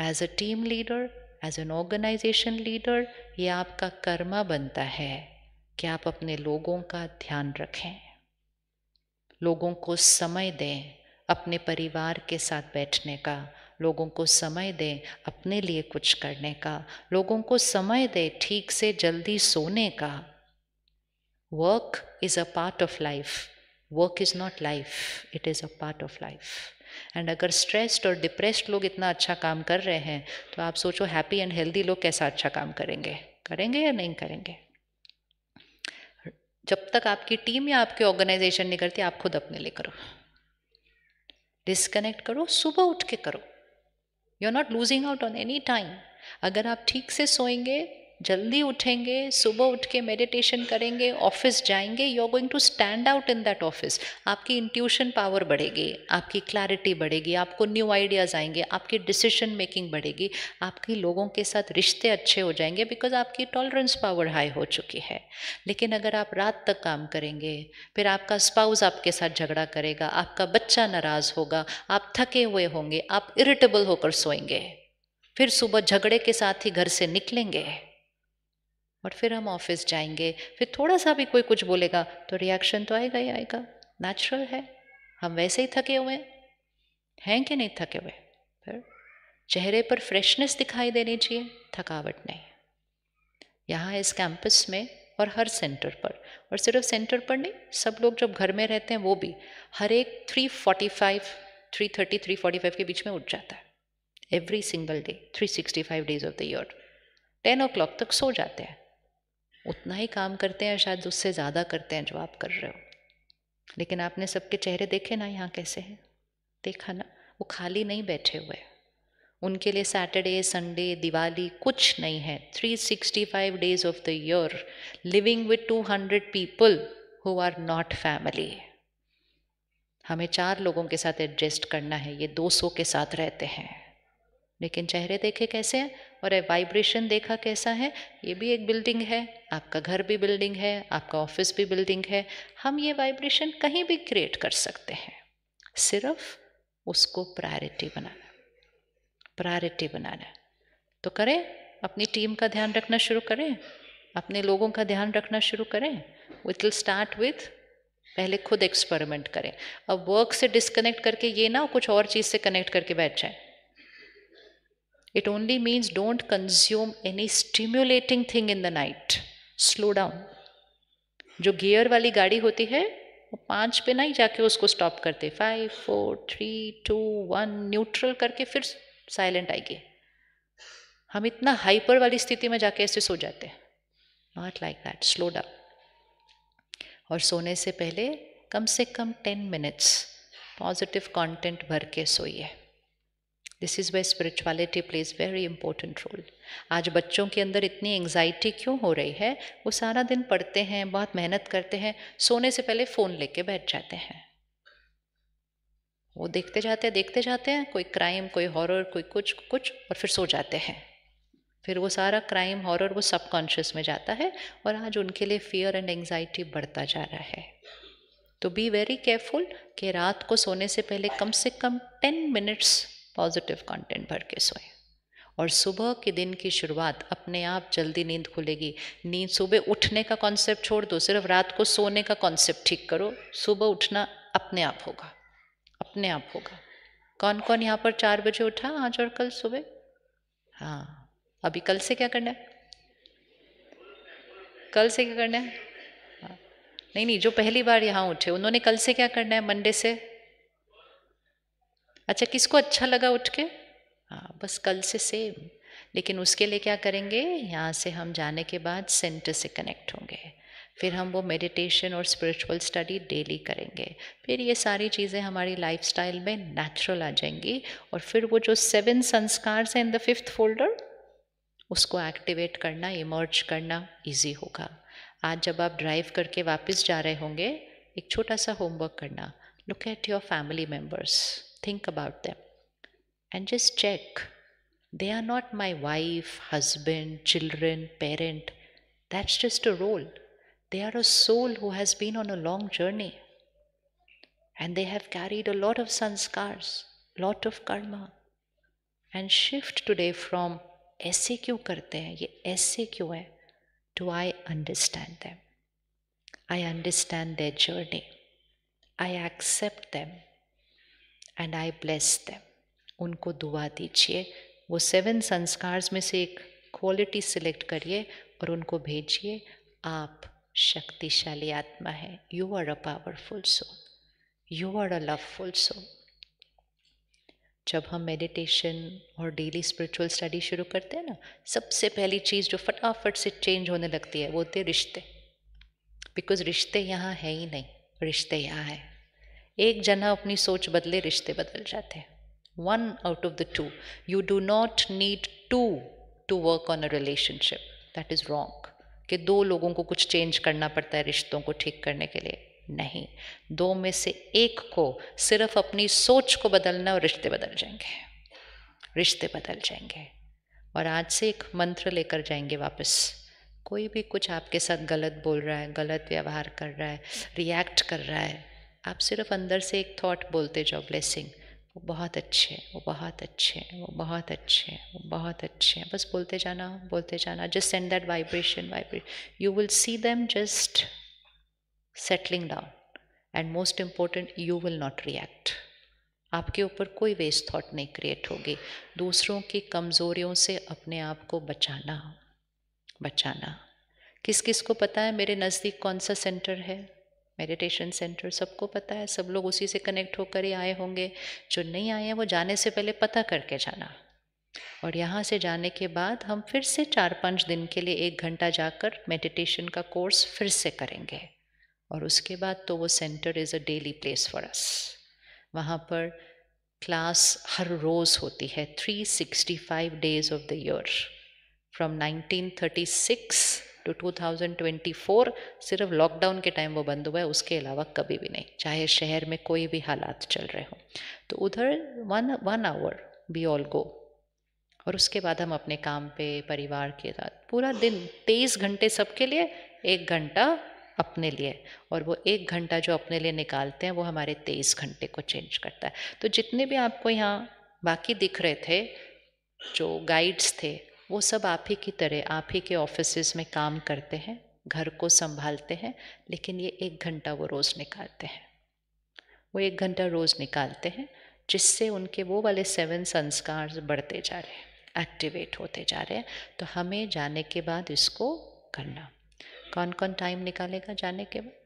as a team leader as an organisation leader ये आपका कर्मा बनता है कि आप अपने लोगों का ध्यान रखें लोगों को समय दें अपने परिवार के साथ बैठने का लोगों को समय दें अपने लिए कुछ करने का लोगों को समय दें ठीक से जल्दी सोने का work is a part of life work is not life it is a part of life and अगर स्ट्रेस्ड और डिप्रेस्ड लोग इतना अच्छा काम कर रहे हैं तो आप सोचो हैप्पी एंड हेल्दी लोग कैसा अच्छा काम करेंगे करेंगे या नहीं करेंगे जब तक आपकी टीम या आपकी ऑर्गेनाइजेशन नहीं करती आप खुद अपने लिए करो डिस्कनेक्ट करो सुबह उठ के करो you are not losing out on any time अगर आप ठीक से सोएंगे जल्दी उठेंगे सुबह उठ के मेडिटेशन करेंगे ऑफिस जाएंगे you are going to stand out in that office आपकी इंट्यूशन पावर बढ़ेगी आपकी क्लैरिटी बढ़ेगी आपको न्यू आइडियाज़ आएंगे आपकी डिसीजन मेकिंग बढ़ेगी आपके लोगों के साथ रिश्ते अच्छे हो जाएंगे बिकॉज आपकी टॉलरेंस पावर हाई हो चुकी है लेकिन अगर आप रात तक काम करेंगे फिर आपका स्पाउस आपके साथ झगड़ा करेगा आपका बच्चा नाराज़ होगा आप थके हुए होंगे आप इरिटेबल होकर सोएंगे फिर सुबह झगड़े के साथ ही घर से निकलेंगे और फिर हम ऑफिस जाएंगे फिर थोड़ा सा भी कोई कुछ बोलेगा तो रिएक्शन तो आएगा ही आएगा नेचुरल है हम वैसे ही थके हुए हैं कि नहीं थके हुए फिर चेहरे पर फ्रेशनेस दिखाई देनी चाहिए थकावट नहीं यहाँ इस कैंपस में और हर सेंटर पर और सिर्फ सेंटर पर नहीं सब लोग जब घर में रहते हैं वो भी हर एक three forty five three thirty three forty five के बीच में उठ जाता है every single day three sixty five days of the year ten o'clock तक सो जाते हैं उतना ही काम करते हैं शायद उससे ज़्यादा करते हैं जो आप कर रहे हो लेकिन आपने सबके चेहरे देखे ना यहाँ कैसे हैं देखा ना वो खाली नहीं बैठे हुए उनके लिए सैटरडे संडे दिवाली कुछ नहीं है 365 days of the year living with 200 people who are not family हमें चार लोगों के साथ एडजस्ट करना है ये 200 के साथ रहते हैं लेकिन चेहरे देखे कैसे हैं और वाइब्रेशन देखा कैसा है ये भी एक बिल्डिंग है आपका घर भी बिल्डिंग है आपका ऑफिस भी बिल्डिंग है हम ये वाइब्रेशन कहीं भी क्रिएट कर सकते हैं सिर्फ उसको प्रायोरिटी बनाना प्रायोरिटी बनाना तो करें अपनी टीम का ध्यान रखना शुरू करें अपने लोगों का ध्यान रखना शुरू करें विथ विल स्टार्ट विथ पहले खुद एक्सपेरिमेंट करें अब वर्क से डिस्कनेक्ट करके ये ना कुछ और चीज़ से कनेक्ट करके बैठ जाए It only means don't consume any stimulating thing in the night. Slow down. जो गियर वाली गाड़ी होती है वो पाँच पे नहीं जाके उसको स्टॉप करते five four three two one neutral करके फिर साइलेंट आएगी हम इतना हाइपर वाली स्थिति में जाके ऐसे सो जाते हैं not like that slow down और सोने से पहले कम से कम टेन मिनट्स पॉजिटिव कंटेंट भर के सोइए this is way spirituality plays very important role आज बच्चों के अंदर इतनी एंग्जाइटी क्यों हो रही है वो सारा दिन पढ़ते हैं बहुत मेहनत करते हैं सोने से पहले फ़ोन लेके बैठ जाते हैं वो देखते जाते हैं देखते जाते हैं कोई क्राइम कोई हॉरर कोई कुछ कुछ और फिर सो जाते हैं फिर वो सारा क्राइम हॉरर वो सबकॉन्शियस में जाता है और आज उनके लिए फियर एंड एंग्जाइटी बढ़ता जा रहा है तो बी वेरी केयरफुल कि रात को सोने से पहले कम से कम टेन मिनट्स पॉजिटिव कंटेंट भर के सोएं और सुबह के दिन की शुरुआत अपने आप जल्दी नींद खुलेगी नींद सुबह उठने का कॉन्सेप्ट छोड़ दो सिर्फ रात को सोने का कॉन्सेप्ट ठीक करो सुबह उठना अपने आप होगा अपने आप होगा कौन कौन यहाँ पर चार बजे उठा आज और कल सुबह हाँ अभी कल से क्या करना है कल से क्या करना है हाँ। नहीं नहीं जो पहली बार यहाँ उठे उन्होंने कल से क्या करना है मंडे से अच्छा किसको अच्छा लगा उठ के हाँ बस कल से सेम लेकिन उसके लिए क्या करेंगे यहाँ से हम जाने के बाद सेंटर से कनेक्ट होंगे फिर हम वो मेडिटेशन और स्पिरिचुअल स्टडी डेली करेंगे फिर ये सारी चीज़ें हमारी स्टाइल में नेचुरल आ जाएंगी और फिर वो जो सेवन संस्कार्स हैं इन द फिफ्थ फोल्डर उसको एक्टिवेट करना इमर्ज करना इजी होगा आज जब आप ड्राइव करके वापस जा रहे होंगे एक छोटा सा होमवर्क करना look at your family members think about them and just check. They are not my wife, husband, children, parent. That's just a role. They are a soul who has been on a long journey and they have carried a lot of sanskars, lot of karma. And shift today from ऐसे क्यों करते हैं ये ऐसे क्यों है to "I understand them I understand their journey I accept and I bless them उनको दुआ दीजिए वो सेवन संस्कार्स में से एक क्वालिटी सिलेक्ट करिए और उनको भेजिए आप शक्तिशाली आत्मा है you are a powerful soul you are a loveful soul जब हम मेडिटेशन और डेली स्पिरिचुअल स्टडी शुरू करते हैं ना सबसे पहली चीज़ जो फटाफट से चेंज होने लगती है वो होते रिश्ते बिकॉज रिश्ते यहाँ है ही नहीं रिश्ते यहाँ है एक जना अपनी सोच बदले रिश्ते बदल जाते हैं one out of the two you do not need to to work on a relationship that is wrong कि दो लोगों को कुछ चेंज करना पड़ता है रिश्तों को ठीक करने के लिए नहीं दो में से एक को सिर्फ अपनी सोच को बदलना और रिश्ते बदल जाएंगे रिश्ते बदल जाएंगे और आज से एक मंत्र लेकर जाएंगे वापस कोई भी कुछ आपके साथ गलत बोल रहा है गलत व्यवहार कर रहा है रिएक्ट कर रहा है आप सिर्फ अंदर से एक थॉट बोलते जाओ ब्लेसिंग वो बहुत अच्छे वो बहुत अच्छे वो बहुत अच्छे वो बहुत अच्छे हैं बस बोलते जाना बोलते जाना just send that vibration vibration you will see them just settling down and most important you will not react आपके ऊपर कोई वेस्ट थॉट नहीं क्रिएट होगी दूसरों की कमज़ोरियों से अपने आप को बचाना बचाना किस किस को पता है मेरे नज़दीक कौन सा सेंटर है मेडिटेशन सेंटर सबको पता है सब लोग उसी से कनेक्ट होकर ही आए होंगे जो नहीं आए हैं वो जाने से पहले पता करके जाना और यहाँ से जाने के बाद हम फिर से चार पाँच दिन के लिए एक घंटा जाकर मेडिटेशन का कोर्स फिर से करेंगे और उसके बाद तो वो centre is a daily place for us वहाँ पर क्लास हर रोज़ होती है 365 days of the year from 1936 to 2024 सिर्फ लॉकडाउन के टाइम वो बंद हुआ है उसके अलावा कभी भी नहीं चाहे शहर में कोई भी हालात चल रहे हो तो उधर one one hour we all go और उसके बाद हम अपने काम पे परिवार के साथ पूरा दिन तेईस घंटे सबके लिए एक घंटा अपने लिए और वो एक घंटा जो अपने लिए निकालते हैं वो हमारे तेईस घंटे को चेंज करता है तो जितने भी आपको यहाँ बाकी दिख रहे थे जो गाइड्स थे वो सब आप ही की तरह आप ही के ऑफिस में काम करते हैं घर को संभालते हैं लेकिन ये एक घंटा वो रोज़ निकालते हैं वो एक घंटा रोज़ निकालते हैं जिससे उनके वो वाले सेवन संस्कार बढ़ते जा रहे हैं एक्टिवेट होते जा रहे हैं तो हमें जाने के बाद इसको करना कौन कौन टाइम निकालेगा जाने के बाद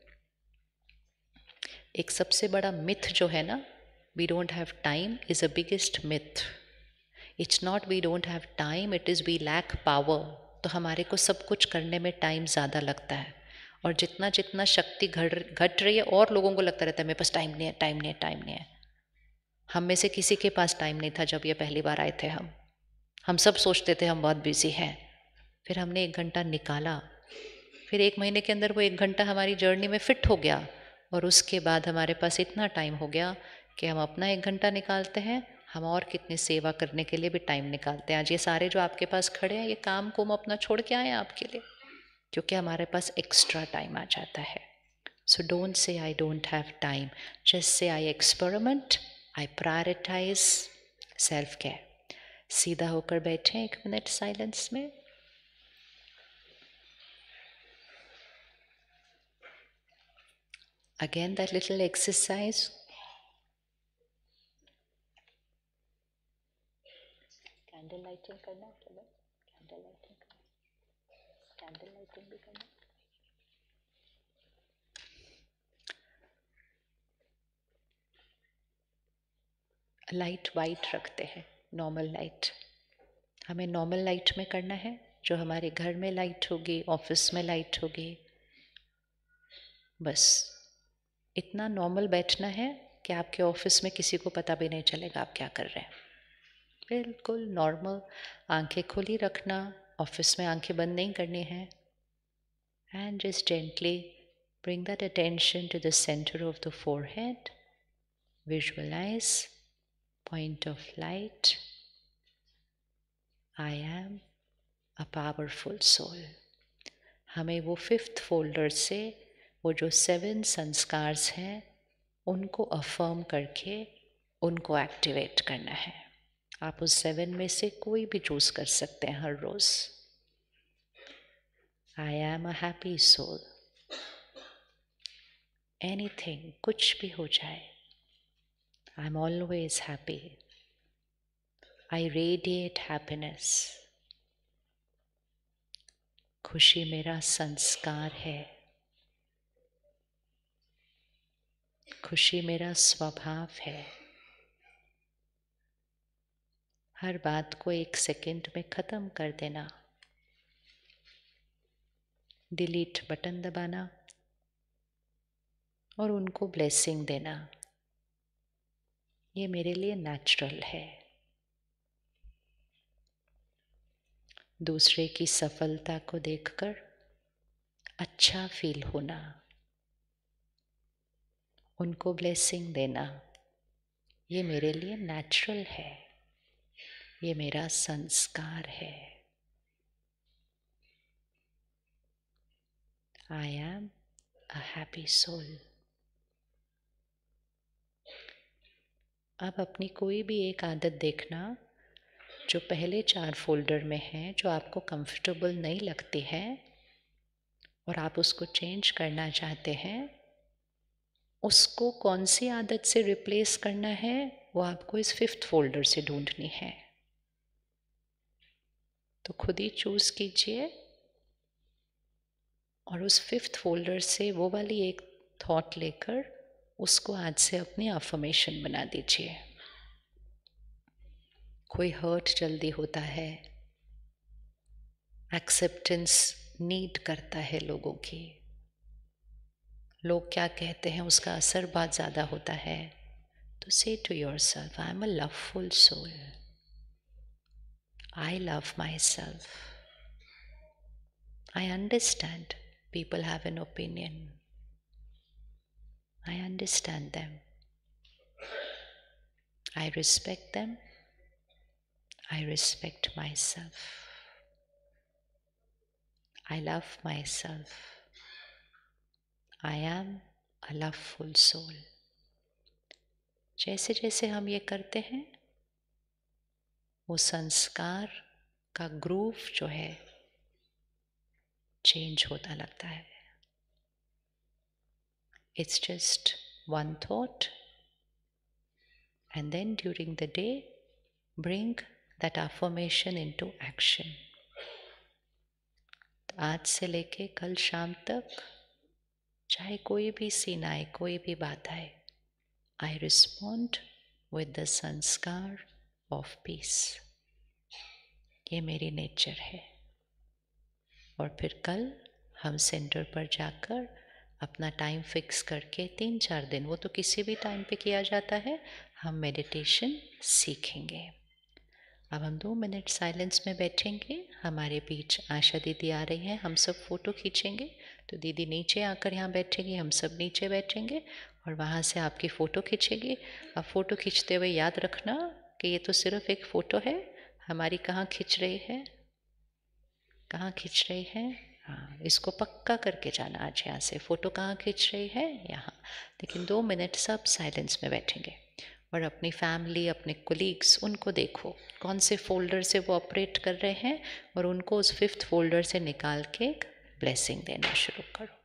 एक सबसे बड़ा मिथ जो है ना we don't have time is a biggest myth it's not we don't have time it is we lack power तो हमारे को सब कुछ करने में टाइम ज़्यादा लगता है और जितना जितना शक्ति घट घट रही है और लोगों को लगता रहता है मेरे पास टाइम नहीं है टाइम नहीं है टाइम नहीं है हम में से किसी के पास टाइम नहीं था जब ये पहली बार आए थे हम हम सब सोचते थे हम बहुत बिजी हैं फिर हमने एक घंटा निकाला फिर एक महीने के अंदर वो एक घंटा हमारी जर्नी में फिट हो गया और उसके बाद हमारे पास इतना टाइम हो गया कि हम अपना एक घंटा निकालते हैं हम और कितने सेवा करने के लिए भी टाइम निकालते हैं आज ये सारे जो आपके पास खड़े हैं ये काम को हम अपना छोड़ के आए आपके लिए क्योंकि हमारे पास एक्स्ट्रा टाइम आ जाता है so don't say I don't have time just say I experiment I prioritise self care सीधा होकर बैठे एक मिनट साइलेंस में again that little exercise candle lighting करना है तो बस कैंडल लाइटिंग करना कैंडल लाइटिंग भी करना लाइट वाइट रखते हैं नॉर्मल लाइट हमें नॉर्मल लाइट में करना है जो हमारे घर में लाइट होगी ऑफिस में लाइट होगी बस इतना नॉर्मल बैठना है कि आपके ऑफिस में किसी को पता भी नहीं चलेगा आप क्या कर रहे हैं बिल्कुल नॉर्मल आंखें खुली रखना ऑफिस में आंखें बंद नहीं करनी हैं and just gently bring that attention to the of the forehead visualise point of light I am a powerful soul हमें वो फिफ्थ फोल्डर से वो जो सेवन संस्कार्स हैं उनको अफर्म करके उनको एक्टिवेट करना है आप उस सेवन में से कोई भी चूज़ कर सकते हैं हर रोज़ I am a happy soul anything कुछ भी हो जाए I am always happy I radiate happiness खुशी मेरा संस्कार है खुशी मेरा स्वभाव है हर बात को एक सेकंड में ख़त्म कर देना डिलीट बटन दबाना और उनको ब्लेसिंग देना ये मेरे लिए नेचुरल है दूसरे की सफलता को देखकर अच्छा फील होना उनको ब्लेसिंग देना ये मेरे लिए नेचुरल है ये मेरा संस्कार है I am a happy soul आप अपनी कोई भी एक आदत देखना जो पहले चार फोल्डर में है जो आपको कंफर्टेबल नहीं लगती है और आप उसको चेंज करना चाहते हैं उसको कौन सी आदत से रिप्लेस करना है वो आपको इस फिफ्थ फोल्डर से ढूंढनी है तो खुद ही चूज़ कीजिए और उस फिफ्थ फोल्डर से वो वाली एक थॉट लेकर उसको आज से अपनी अफर्मेशन बना दीजिए कोई हर्ट जल्दी होता है एक्सेप्टेंस नीड करता है लोगों की लोग क्या कहते हैं उसका असर बहुत ज़्यादा होता है तो say to yourself I am a loveful soul I love myself. I understand people have an opinion. I understand them. I respect them. I respect myself. I love myself. I am a loveful soul. जैसे जैसे हम ये करते हैं वो संस्कार का ग्रूव जो है चेंज होता लगता है it's just one thought and then during the day bring that affirmation into action आज से लेके कल शाम तक चाहे कोई भी सीन आए कोई भी बात आए I respond with the sanskar of peace ये मेरी नेचर है और फिर कल हम सेंटर पर जाकर अपना टाइम फिक्स करके तीन चार दिन वो तो किसी भी टाइम पे किया जाता है हम मेडिटेशन सीखेंगे अब हम दो मिनट साइलेंस में बैठेंगे हमारे बीच आशा दीदी आ रही हैं हम सब फ़ोटो खींचेंगे तो दीदी नीचे आकर यहाँ बैठेंगे हम सब नीचे बैठेंगे और वहाँ से आपकी फ़ोटो खींचेगी अब फ़ोटो खींचते हुए याद रखना कि ये तो सिर्फ एक फ़ोटो है हमारी कहाँ खिंच रही है कहाँ खिंच रही है हाँ इसको पक्का करके जाना आज यहाँ से फ़ोटो कहाँ खिंच रही है यहाँ लेकिन दो मिनट सब साइलेंस में बैठेंगे और अपनी फैमिली अपने कोलीग्स उनको देखो कौन से फोल्डर से वो ऑपरेट कर रहे हैं और उनको उस फिफ्थ फोल्डर से निकाल के एक ब्लेसिंग देना शुरू करो